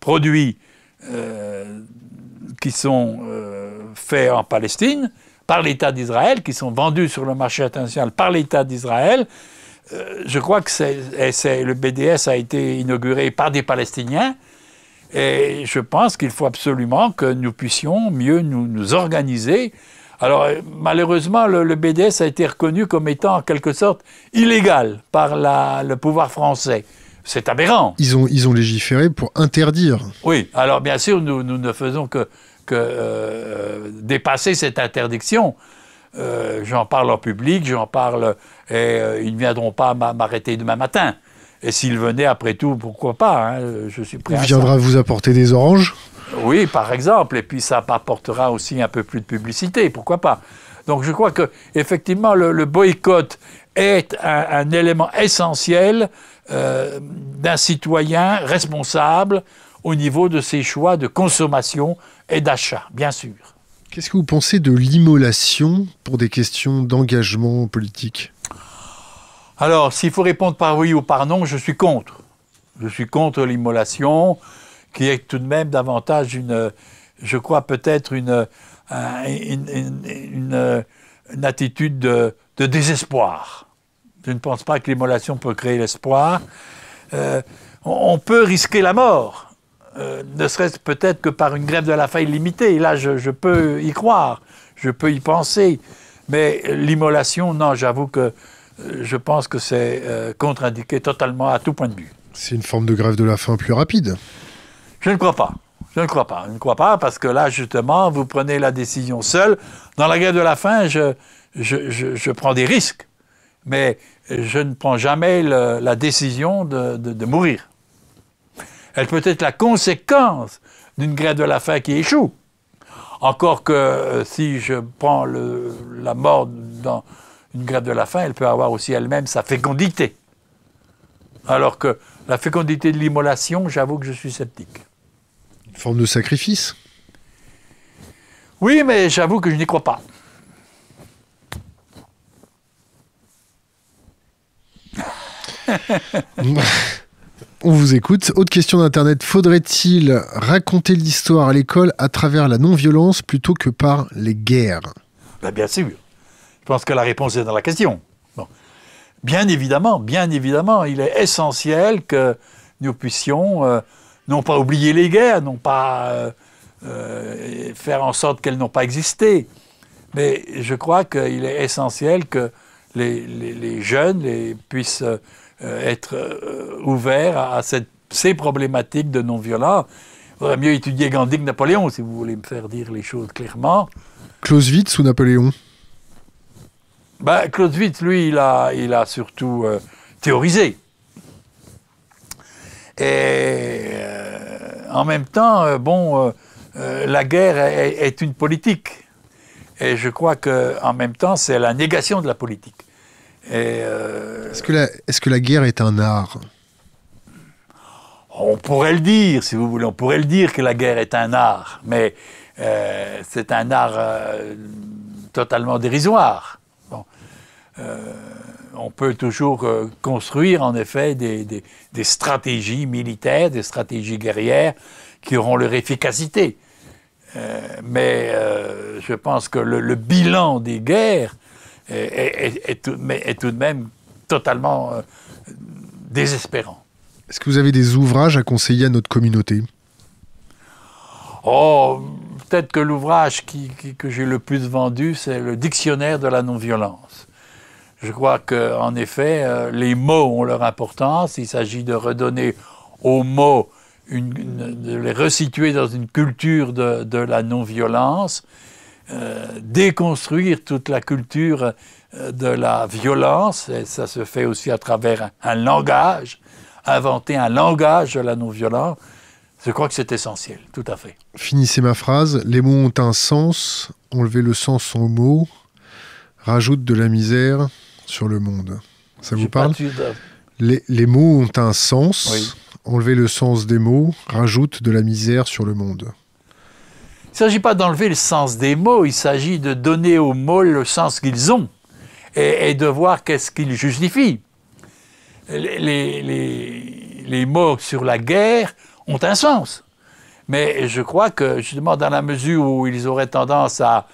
produits qui sont faits en Palestine, par l'État d'Israël, qui sont vendus sur le marché international par l'État d'Israël, euh, je crois que c'est, le BDS a été inauguré par des Palestiniens. Et je pense qu'il faut absolument que nous puissions mieux nous, nous organiser. Alors, euh, malheureusement, le, BDS a été reconnu comme étant en quelque sorte illégal par le pouvoir français. C'est aberrant. Ils ont, ils ont légiféré pour interdire. Oui, alors bien sûr, nous, ne faisons que, que euh, dépasser cette interdiction. j'en parle en public, j'en parle et euh, ils ne viendront pas m'arrêter demain matin. Et s'ils venaient, après tout, pourquoi pas hein, Je suis prêt. Il viendra vous apporter des oranges Oui, par exemple. Et puis ça apportera aussi un peu plus de publicité, pourquoi pas Donc je crois que effectivement le, boycott est un, élément essentiel euh, d'un citoyen responsable au niveau de ses choix de consommation et d'achat, bien sûr. Qu'est-ce que vous pensez de l'immolation pour des questions d'engagement politique alors, s'il faut répondre par oui ou par non, je suis contre. Je suis contre l'immolation, qui est tout de même davantage une, je crois peut-être une, une, attitude de, désespoir. Je ne pense pas que l'immolation peut créer l'espoir. Euh, on peut risquer la mort, euh, ne serait-ce peut-être que par une grève de la faille limitée. là, je, peux y croire, je peux y penser. Mais l'immolation, non, j'avoue que je pense que c'est euh, contre-indiqué totalement à tout point de vue. C'est une forme de grève de la faim plus rapide Je ne crois pas. Je ne crois pas. Je ne crois pas parce que là, justement, vous prenez la décision seule. Dans la grève de la faim, je, je, je, je prends des risques, mais je ne prends jamais la décision de, de, mourir. Elle peut être la conséquence d'une grève de la faim qui échoue. Encore que euh, si je prends le, la mort dans, une grève de la faim, elle peut avoir aussi elle-même sa fécondité. Alors que la fécondité de l'immolation, j'avoue que je suis sceptique. Une forme de sacrifice Oui, mais j'avoue que je n'y crois pas. On vous écoute. Autre question d'Internet. Faudrait-il raconter l'histoire à l'école à travers la non-violence plutôt que par les guerres ben, Bien sûr. Je pense que la réponse est dans la question. Bon. Bien évidemment, bien évidemment, il est essentiel que nous puissions euh, non pas oublier les guerres, non pas euh, euh, faire en sorte qu'elles n'ont pas existé, mais je crois qu'il est essentiel que les, jeunes les, puissent être ouverts à, cette, ces problématiques de non-violence. Il faudrait mieux étudier Gandhi que Napoléon, si vous voulez me faire dire les choses clairement. Clausewitz ou Napoléon ben, Clausewitz, lui, il a, surtout euh, théorisé. Et euh, en même temps, euh, bon, la guerre est, une politique. Et je crois qu'en même temps, c'est la négation de la politique. Est-ce que, la guerre est un art on pourrait le dire, si vous voulez, on pourrait le dire que la guerre est un art, mais c'est un art totalement dérisoire. Euh, on peut toujours euh, construire, en effet, des, stratégies militaires, des stratégies guerrières qui auront leur efficacité. Euh, mais je pense que le, bilan des guerres est, tout, de même totalement désespérant. Est-ce que vous avez des ouvrages à conseiller à notre communauté Oh, peut-être que l'ouvrage que j'ai le plus vendu, c'est le Dictionnaire de la non-violence. Je crois qu'en effet, euh, les mots ont leur importance. Il s'agit de redonner aux mots, une, de les resituer dans une culture de, de la non-violence, euh, déconstruire toute la culture euh, de la violence. Et ça se fait aussi à travers un, un langage, inventer un langage de la non-violence. Je crois que c'est essentiel, tout à fait. Finissez ma phrase. Les mots ont un sens. Enlever le sens aux mots rajoute de la misère sur le monde. Ça vous parle les, mots ont un sens. Enlever le sens des mots rajoute de la misère sur le monde. Il ne s'agit pas d'enlever le sens des mots, il s'agit de donner aux mots le sens qu'ils ont et, de voir qu'est-ce qu'ils justifient. Les, les, mots sur la guerre ont un sens. Mais je crois que justement dans la mesure où ils auraient tendance à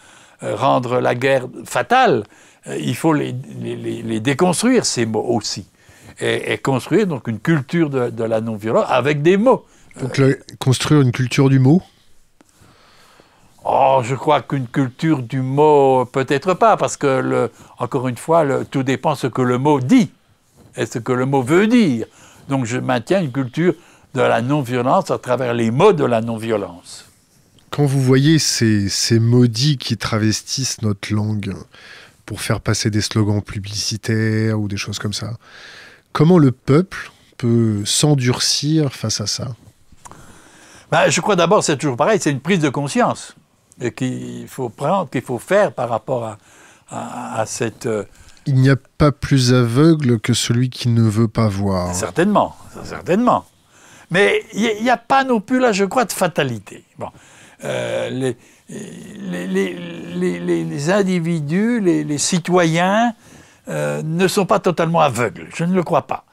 euh, rendre la guerre fatale, euh, il faut les, déconstruire, ces mots aussi, et, construire donc une culture de, la non-violence avec des mots. Donc construire une culture du mot Oh, je crois qu'une culture du mot, peut-être pas, parce que, encore une fois, tout dépend ce que le mot dit et ce que le mot veut dire. Donc je maintiens une culture de la non-violence à travers les mots de la non-violence. Quand vous voyez ces, ces maudits qui travestissent notre langue, pour faire passer des slogans publicitaires ou des choses comme ça. Comment le peuple peut s'endurcir face à ça bah, Je crois d'abord, c'est toujours pareil, c'est une prise de conscience qu'il faut prendre, qu'il faut faire par rapport à, à, cette... Euh, il n'y a pas plus aveugle que celui qui ne veut pas voir. Certainement, certainement. Mais il n'y a pas non plus là, je crois, de fatalité. Bon. Euh, les, les, individus, les, citoyens euh, ne sont pas totalement aveugles. Je ne le crois pas.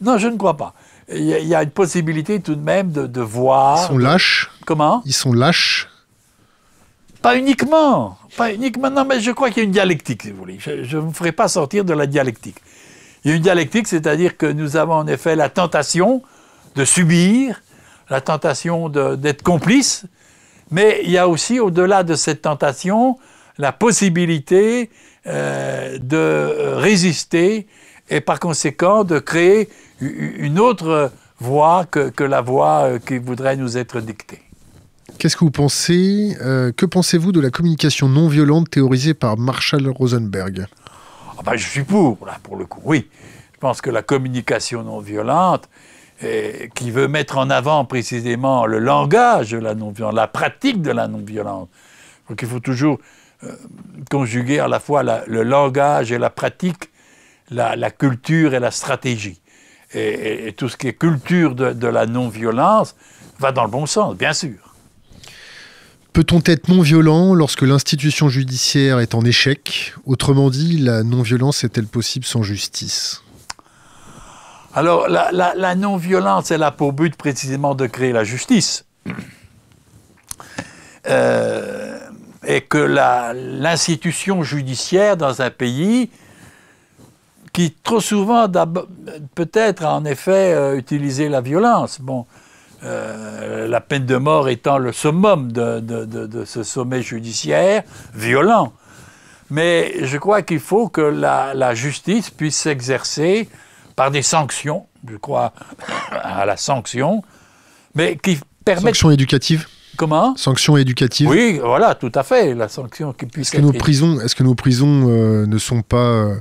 Non, je ne crois pas. Il y, a une possibilité tout de même de, voir. Ils sont lâches. Comment Ils sont lâches. Pas uniquement. Pas uniquement. Non, mais je crois qu'il y a une dialectique, si vous voulez. Je ne vous ferai pas sortir de la dialectique. Il y a une dialectique, c'est-à-dire que nous avons en effet la tentation de subir, la tentation d'être complice, mais il y a aussi, au-delà de cette tentation, la possibilité euh, de résister et par conséquent de créer une autre voie que, la voie euh, qui voudrait nous être dictée. Qu'est-ce que vous pensez euh, Que pensez-vous de la communication non violente théorisée par Marshall Rosenberg ah ben, Je suis pour, là, pour le coup, oui. Je pense que la communication non violente, qui veut mettre en avant précisément le langage de la non-violence, la pratique de la non-violence. Donc il faut toujours euh, conjuguer à la fois le langage et la pratique, la, culture et la stratégie. Et, tout ce qui est culture de la non-violence va dans le bon sens, bien sûr. Peut-on être non-violent lorsque l'institution judiciaire est en échec Autrement dit, la non-violence est-elle possible sans justice alors, la, non-violence, elle a pour but précisément de créer la justice. Euh, et que l'institution judiciaire dans un pays qui trop souvent peut-être en effet euh, utilisé la violence. Bon, euh, la peine de mort étant le summum de, ce sommet judiciaire violent. Mais je crois qu'il faut que la, la, justice puisse s'exercer par des sanctions, je crois à la sanction, mais qui permettent... Sanctions éducatives Comment Sanctions éducatives. Oui, voilà, tout à fait, la sanction qui puisse. Est-ce que nos prisons, est-ce que nos prisons euh, ne sont pas euh,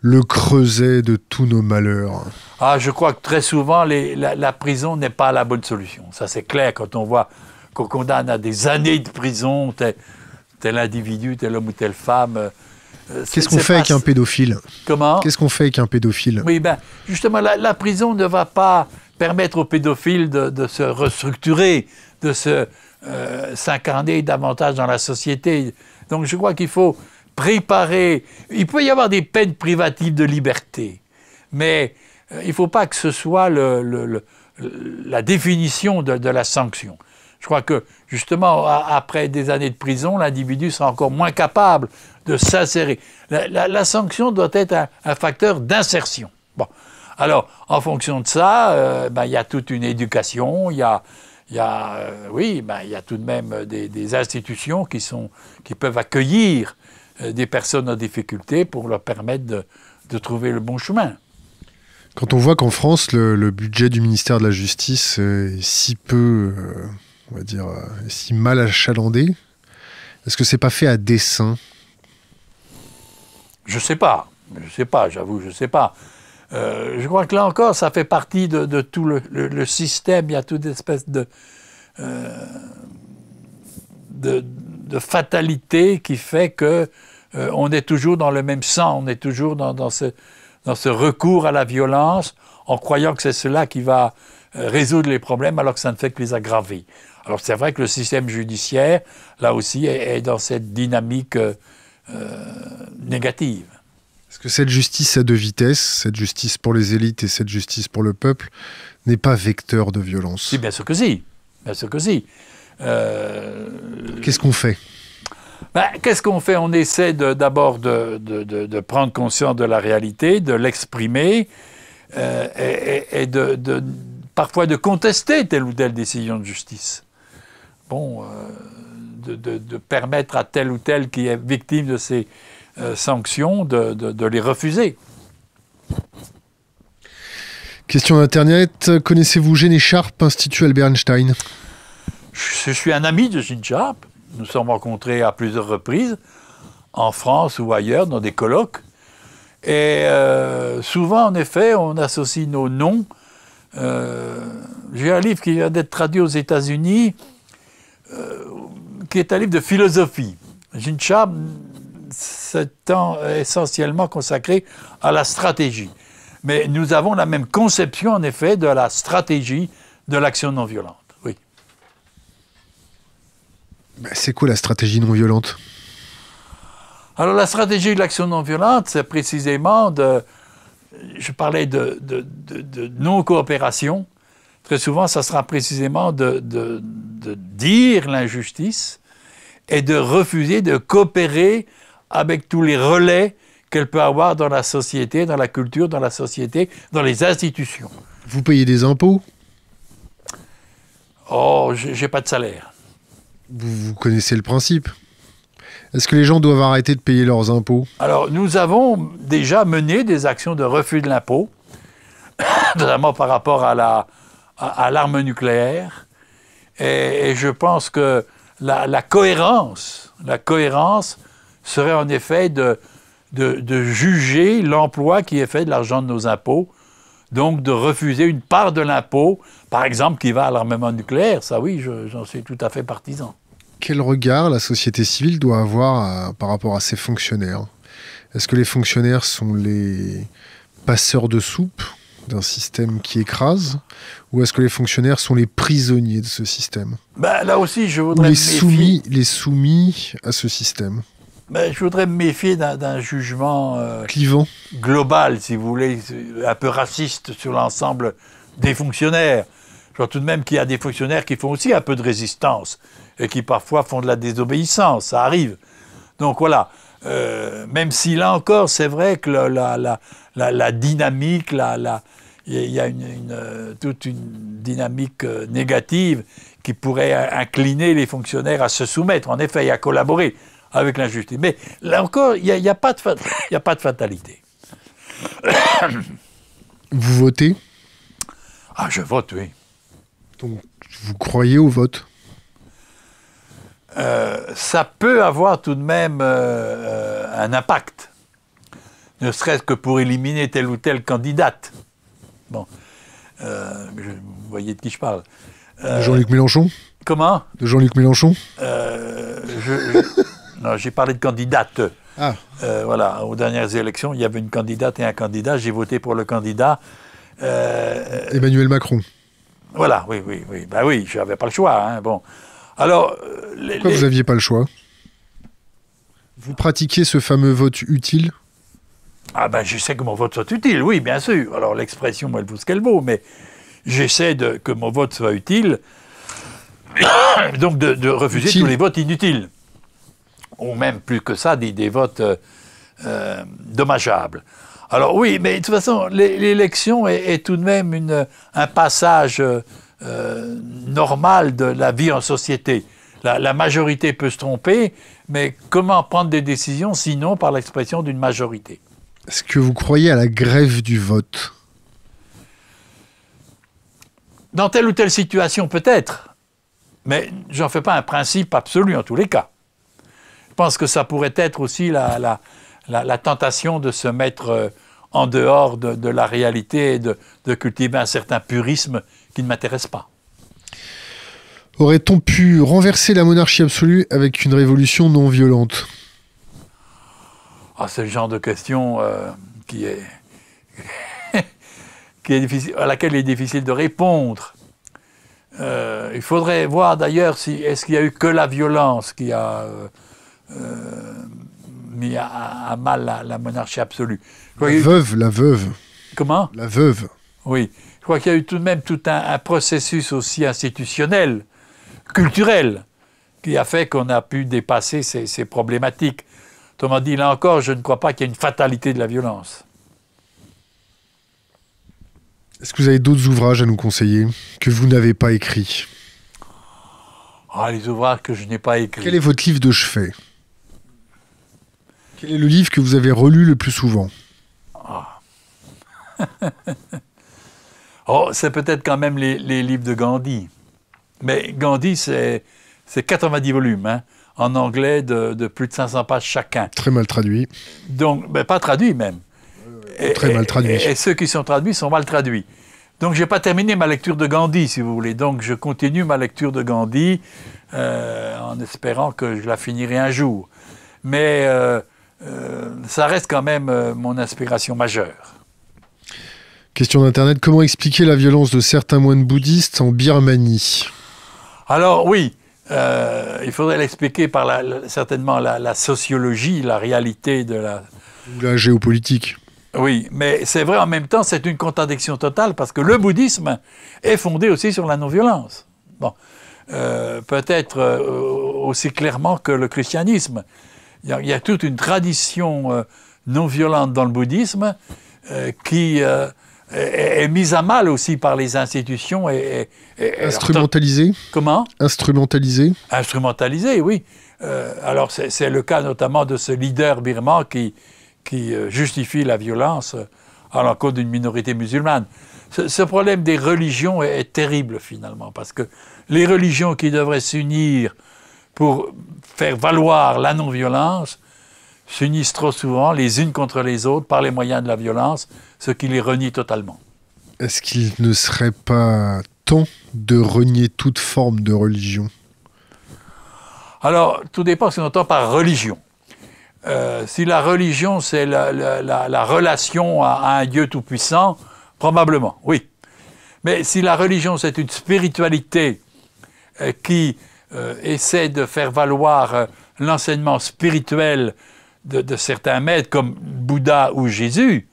le creuset de tous nos malheurs Ah, je crois que très souvent, les, la, prison n'est pas la bonne solution. Ça, c'est clair quand on voit qu'on condamne à des années de prison tel, individu, tel homme ou telle femme. Euh, euh, Qu'est-ce qu'on fait avec un pédophile Comment Qu'est-ce qu'on fait avec un pédophile Oui, ben, justement, la, prison ne va pas permettre aux pédophiles de, se restructurer, de se euh, s'incarner davantage dans la société. Donc, je crois qu'il faut préparer. Il peut y avoir des peines privatives de liberté, mais euh, il ne faut pas que ce soit la définition de, de la sanction. Je crois que, justement, après des années de prison, l'individu sera encore moins capable de s'insérer. La, sanction doit être un, facteur d'insertion. Bon. Alors, en fonction de ça, euh, ben, il y a toute une éducation, il y a, y a euh, oui, ben, il y a tout de même des, institutions qui, sont, qui peuvent accueillir euh, des personnes en difficulté pour leur permettre de, trouver le bon chemin. Quand on voit qu'en France, le, le, budget du ministère de la Justice est si peu on va dire, euh, si mal achalandé, est-ce que c'est pas fait à dessein Je sais pas. Je sais pas, j'avoue, je sais pas. Euh, je crois que là encore, ça fait partie de, tout le, système. Il y a toute espèce de, euh, de, fatalité qui fait que on est toujours dans le même sang, on est toujours dans, dans ce, recours à la violence en croyant que c'est cela qui va résoudre les problèmes alors que ça ne fait que les aggraver. Alors c'est vrai que le système judiciaire, là aussi, est, dans cette dynamique euh, euh, négative. Est-ce que cette justice à deux vitesses, cette justice pour les élites et cette justice pour le peuple, n'est pas vecteur de violence Oui bien sûr que si. Bien sûr que si. Euh, qu'est-ce qu'on fait ben, Qu'est-ce qu'on fait On essaie d'abord de, prendre conscience de la réalité, de l'exprimer et, et de, parfois de contester telle ou telle décision de justice bon, euh, de, permettre à tel ou tel qui est victime de ces euh, sanctions de, de les refuser. Question d'Internet. Connaissez-vous Gene Sharp, Institut Albert Einstein Je suis un ami de Gene Sharp. Nous sommes rencontrés à plusieurs reprises, en France ou ailleurs, dans des colloques. Et euh, souvent, en effet, on associe nos noms. J'ai un livre qui vient d'être traduit aux États-Unis qui est un livre de philosophie. Jincha s'étant essentiellement consacré à la stratégie. Mais nous avons la même conception, en effet, de la stratégie de l'action non violente. Oui. c'est quoi la stratégie non violente Alors, la stratégie de l'action non violente, c'est précisément de. Je parlais de non-coopération que souvent, ça sera précisément de, dire l'injustice et de refuser de coopérer avec tous les relais qu'elle peut avoir dans la société, dans la culture, dans la société, dans les institutions. Vous payez des impôts Oh, j'ai pas de salaire. vous connaissez le principe. Est-ce que les gens doivent arrêter de payer leurs impôts Alors, nous avons déjà mené des actions de refus de l'impôt, notamment par rapport à la, à, l'arme nucléaire. Et, je pense que la, cohérence, la cohérence serait en effet de, de, juger l'emploi qui est fait de l'argent de nos impôts, donc de refuser une part de l'impôt, par exemple, qui va à l'armement nucléaire. Ça, oui, j'en suis tout à fait partisan. Quel regard la société civile doit avoir euh, par rapport à ses fonctionnaires Est-ce que les fonctionnaires sont les passeurs de soupe d'un système qui écrase Ou est-ce que les fonctionnaires sont les prisonniers de ce système bah, Là aussi, je voudrais. les, soumis, les soumis à ce système bah, je voudrais me méfier d'un jugement euh, clivant, global, si vous voulez, un peu raciste sur l'ensemble des fonctionnaires. Je vois tout de même qu'il y a des fonctionnaires qui font aussi un peu de résistance et qui parfois font de la désobéissance, ça arrive. Donc voilà, euh, même si là encore, c'est vrai que la, dynamique, il y a euh, toute une dynamique euh, négative qui pourrait incliner les fonctionnaires à se soumettre, en effet, et à collaborer avec l'injustice. Mais là encore, il n'y a, a pas de fatalité. Vous votez Ah, je vote, oui. Donc, vous croyez au vote euh, ça peut avoir tout de même euh, euh, un impact, ne serait-ce que pour éliminer telle ou telle candidate. Bon, vous voyez de qui je parle. de Jean-Luc Mélenchon Comment De Jean-Luc Mélenchon Non, j'ai parlé de candidate. Ah. voilà, aux dernières élections, il y avait une candidate et un candidat. J'ai voté pour le candidat. Emmanuel Macron. Voilà, oui, oui, oui. Ben oui, je n'avais pas le choix. Hein, bon. Alors, euh, Pourquoi vous n'aviez pas le choix Vous pratiquez ce fameux vote utile Ah ben, j'essaie que mon vote soit utile, oui, bien sûr. Alors, l'expression, elle vaut ce qu'elle vaut, mais j'essaie que mon vote soit utile, donc de, refuser tous les votes inutiles. Ou même plus que ça, des, votes euh, euh, dommageables. Alors oui, mais de toute façon, l'élection est, tout de même un passage euh, normal de la vie en société. La, majorité peut se tromper, mais comment prendre des décisions sinon par l'expression d'une majorité Est-ce que vous croyez à la grève du vote Dans telle ou telle situation, peut-être, mais n'en fais pas un principe absolu en tous les cas. Je pense que ça pourrait être aussi la, tentation de se mettre euh, en dehors de, la réalité et de, cultiver un certain purisme qui ne m'intéresse pas. Aurait-on pu renverser la monarchie absolue avec une révolution non violente ah, C'est le genre de question euh, qui, est qui est difficile, à laquelle il est difficile de répondre. Euh, il faudrait voir d'ailleurs si est-ce qu'il y a eu que la violence qui a euh, mis à, mal la, la monarchie absolue. La veuve, la veuve. Comment La veuve. Oui crois qu'il y a eu tout de même tout un, processus aussi institutionnel, culturel, qui a fait qu'on a pu dépasser ces, problématiques. Autrement dit, là encore, je ne crois pas qu'il y ait une fatalité de la violence. Est-ce que vous avez d'autres ouvrages à nous conseiller que vous n'avez pas écrits Ah, les ouvrages que je n'ai pas écrits. Quel est votre livre de chevet Quel est le livre que vous avez relu le plus souvent ah. Oh, c'est peut-être quand même les, livres de Gandhi. Mais Gandhi, c'est 90 volumes, hein, en anglais de, plus de 500 pages chacun. Très mal traduit. Donc, ben, pas traduit même. très mal traduit. Et, ceux qui sont traduits sont mal traduits. Donc, je n'ai pas terminé ma lecture de Gandhi, si vous voulez. Donc, je continue ma lecture de Gandhi euh, en espérant que je la finirai un jour. Mais euh, euh, ça reste quand même mon inspiration majeure. Question d'Internet, comment expliquer la violence de certains moines bouddhistes en Birmanie Alors oui, euh, il faudrait l'expliquer par certainement la, sociologie, la réalité de la... la géopolitique. Oui, mais c'est vrai en même temps, c'est une contradiction totale parce que le bouddhisme est fondé aussi sur la non-violence. Bon, euh, peut-être euh, aussi clairement que le christianisme. Il il y a toute une tradition non violente dans le bouddhisme qui est, mise à mal aussi par les institutions. Et, Instrumentalisée Comment Instrumentalisée Instrumentalisée, oui. Euh, alors c'est le cas notamment de ce leader birman qui, qui euh, justifie la violence euh, à l'encontre d'une minorité musulmane. Ce, problème des religions est, terrible finalement, parce que les religions qui devraient s'unir pour faire valoir la non-violence s'unissent trop souvent les unes contre les autres par les moyens de la violence, ce qui les renie totalement. Est-ce qu'il ne serait pas temps de renier toute forme de religion Alors, tout dépend ce qu'on entend par religion. Euh, si la religion, c'est la, relation à, un Dieu tout-puissant, probablement, oui. Mais si la religion, c'est une spiritualité euh, qui euh, essaie de faire valoir l'enseignement spirituel de certains maîtres comme Bouddha ou Jésus,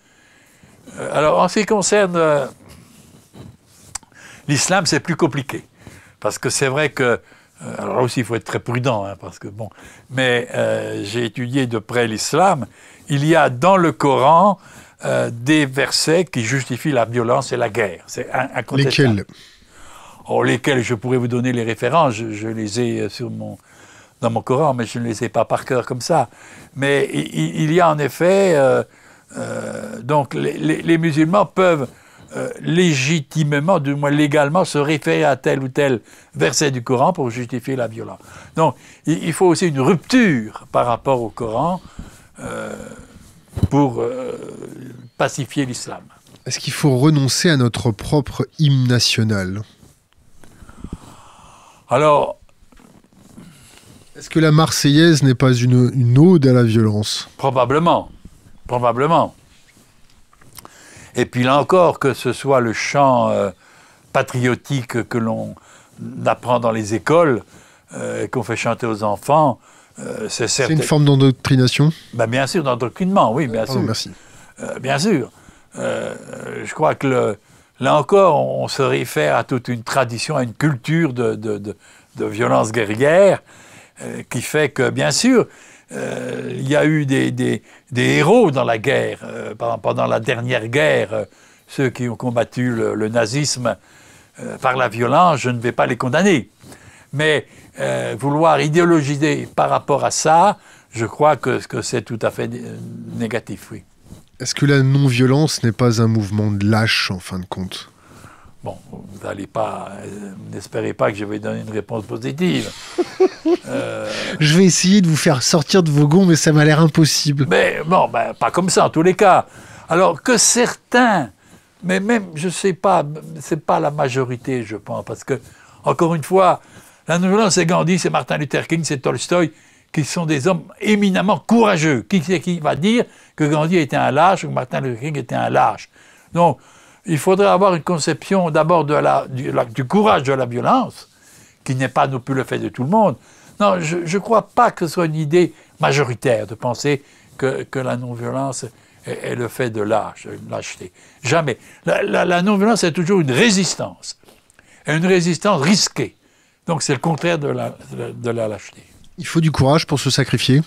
euh, alors, en ce qui concerne euh, l'islam, c'est plus compliqué. Parce que c'est vrai que. Euh, alors là aussi, il faut être très prudent, hein, parce que bon. Mais j'ai étudié de près l'islam. Il y a dans le Coran des versets qui justifient la violence et la guerre. C'est incontestable. Lesquels oh, Lesquels Je pourrais vous donner les références. Je, les ai sur mon, dans mon Coran, mais je ne les ai pas par cœur comme ça. Mais il y a en effet. Euh, donc les, musulmans peuvent euh, légitimement, du moins légalement, se référer à tel ou tel verset du Coran pour justifier la violence. Donc il, faut aussi une rupture par rapport au Coran euh, pour pacifier l'islam. Est-ce qu'il faut renoncer à notre propre hymne national Alors, est-ce que la Marseillaise n'est pas une, une, ode à la violence Probablement probablement. Et puis là encore, que ce soit le chant euh, patriotique que l'on apprend dans les écoles euh, qu'on fait chanter aux enfants, euh, certain... — c'est une forme d'endoctrination ben, Bien sûr, d'endoctrinement, oui, bien ah, sûr. merci. bien sûr. je crois que là encore, on, se réfère à toute une tradition, à une culture de violence guerrière qui fait que, bien sûr, euh, il y a eu des, héros dans la guerre, euh, pendant, la dernière guerre, euh, ceux qui ont combattu le, nazisme par la violence, je ne vais pas les condamner. Mais vouloir idéologiser par rapport à ça, je crois que, que c'est tout à fait négatif, oui. Est-ce que la non-violence n'est pas un mouvement de lâche, en fin de compte Bon, vous n'allez pas, euh, n'espérez pas que je vais donner une réponse positive. Je vais essayer de vous faire sortir de vos gonds, mais ça m'a l'air impossible. Mais bon, ben, pas comme ça en tous les cas. Alors que certains, mais même, je ne sais pas, c'est pas la majorité, je pense, parce que, encore une fois, la nouvelle c'est Gandhi, c'est Martin Luther King, c'est Tolstoy qui sont des hommes éminemment courageux. Qui qui va dire que Gandhi était un lâche ou que Martin Luther King était un lâche Donc, il faudrait avoir une conception d'abord du, courage de la violence, qui n'est pas non plus le fait de tout le monde. Non, je ne crois pas que ce soit une idée majoritaire de penser que, la non-violence est, le fait de lâche, lâcheté. Jamais. La, non-violence est toujours une résistance, et une résistance risquée. Donc c'est le contraire de la, lâcheté. Il faut du courage pour se sacrifier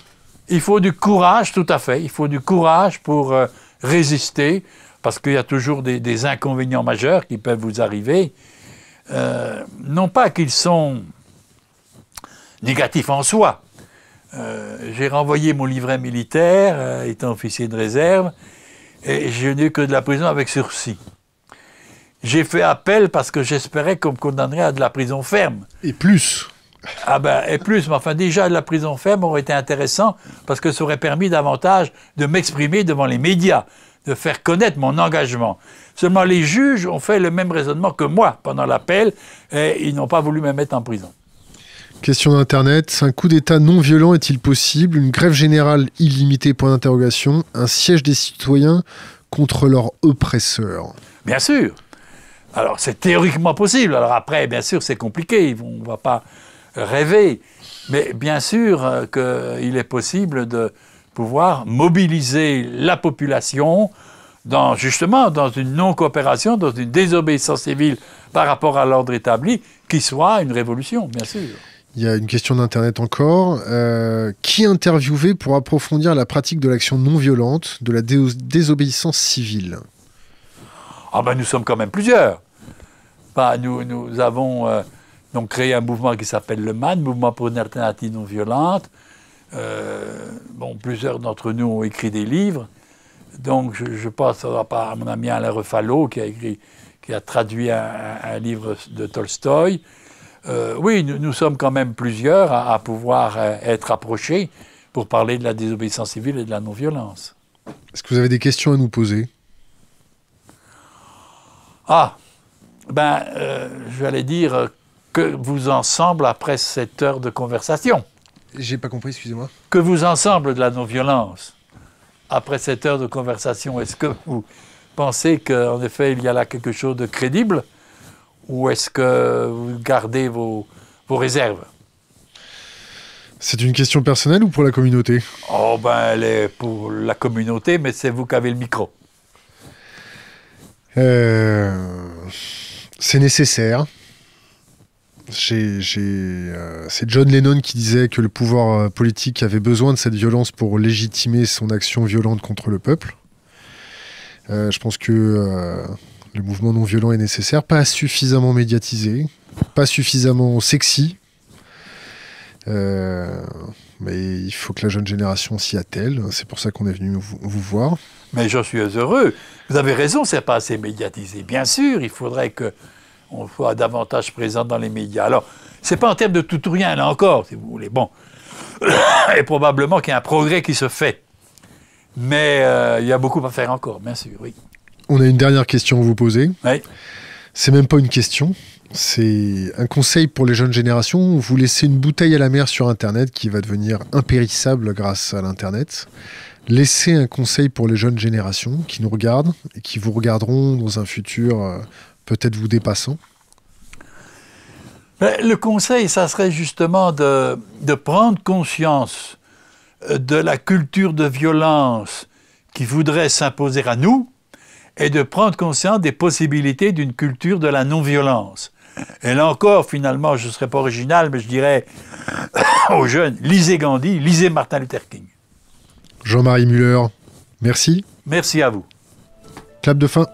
Il faut du courage, tout à fait. Il faut du courage pour euh, résister parce qu'il y a toujours des, inconvénients majeurs qui peuvent vous arriver. Euh, non pas qu'ils sont négatifs en soi. Euh, j'ai renvoyé mon livret militaire, euh, étant officier de réserve, et je n'ai eu que de la prison avec sursis. J'ai fait appel parce que j'espérais qu'on me condamnerait à de la prison ferme. Et plus ah ben, et plus, mais enfin, déjà, de la prison ferme aurait été intéressant parce que ça aurait permis davantage de m'exprimer devant les médias de faire connaître mon engagement. Seulement, les juges ont fait le même raisonnement que moi pendant l'appel et ils n'ont pas voulu me mettre en prison. Question d'Internet. Un coup d'État non violent est-il possible Une grève générale illimitée Point d'interrogation. Un siège des citoyens contre leurs oppresseurs Bien sûr. Alors, c'est théoriquement possible. Alors après, bien sûr, c'est compliqué. On ne va pas rêver. Mais bien sûr euh, qu'il est possible de pouvoir mobiliser la population dans, justement dans une non-coopération, dans une désobéissance civile par rapport à l'ordre établi, qui soit une révolution, bien sûr. Il y a une question d'Internet encore. Euh, qui interviewer pour approfondir la pratique de l'action non violente, de la désobéissance civile Ah ben nous sommes quand même plusieurs. Bah, nous, nous avons euh, donc créé un mouvement qui s'appelle le MAN, Mouvement pour une alternative non violente, euh, bon, plusieurs d'entre nous ont écrit des livres. Donc, je, je passe à, mon ami Alain Refalo, qui a, écrit, qui a traduit un, livre de Tolstoï. Euh, oui, nous, sommes quand même plusieurs à, pouvoir euh, être approchés pour parler de la désobéissance civile et de la non-violence. Est-ce que vous avez des questions à nous poser Ah, ben, je j'allais dire que vous ensemble après cette heure de conversation. J'ai pas compris, excusez-moi. Que vous en semble de la non-violence après cette heure de conversation Est-ce que vous pensez qu'en effet il y a là quelque chose de crédible ou est-ce que vous gardez vos, réserves c'est une question personnelle ou pour la communauté Oh ben elle est pour la communauté, mais c'est vous qui avez le micro. Euh, c'est nécessaire. Euh, c'est John Lennon qui disait que le pouvoir euh, politique avait besoin de cette violence pour légitimer son action violente contre le peuple. Euh, je pense que le mouvement non violent est nécessaire, pas suffisamment médiatisé, pas suffisamment sexy. mais il faut que la jeune génération s'y attelle. C'est pour ça qu'on est venu vous, vous voir. Mais j'en suis heureux. Vous avez raison, c'est pas assez médiatisé. Bien sûr, il faudrait que on voit davantage présent dans les médias. Alors, c'est pas en termes de tout ou rien, là encore, si vous voulez. Bon. Et probablement qu'il y a un progrès qui se fait. Mais euh, il y a beaucoup à faire encore, bien sûr, oui. On a une dernière question à vous poser. Oui. C'est même pas une question. C'est un conseil pour les jeunes générations. Vous laissez une bouteille à la mer sur Internet qui va devenir impérissable grâce à l'Internet. Laissez un conseil pour les jeunes générations qui nous regardent et qui vous regarderont dans un futur euh, peut-être vous dépassons. Ben, le conseil, ça serait justement de, de prendre conscience euh, de la culture de violence qui voudrait s'imposer à nous et de prendre conscience des possibilités d'une culture de la non-violence. Et là encore, finalement, je ne serais pas original, mais je dirais aux jeunes, lisez Gandhi, lisez Martin Luther King. Jean-Marie Muller, merci. Merci à vous. Clap de fin.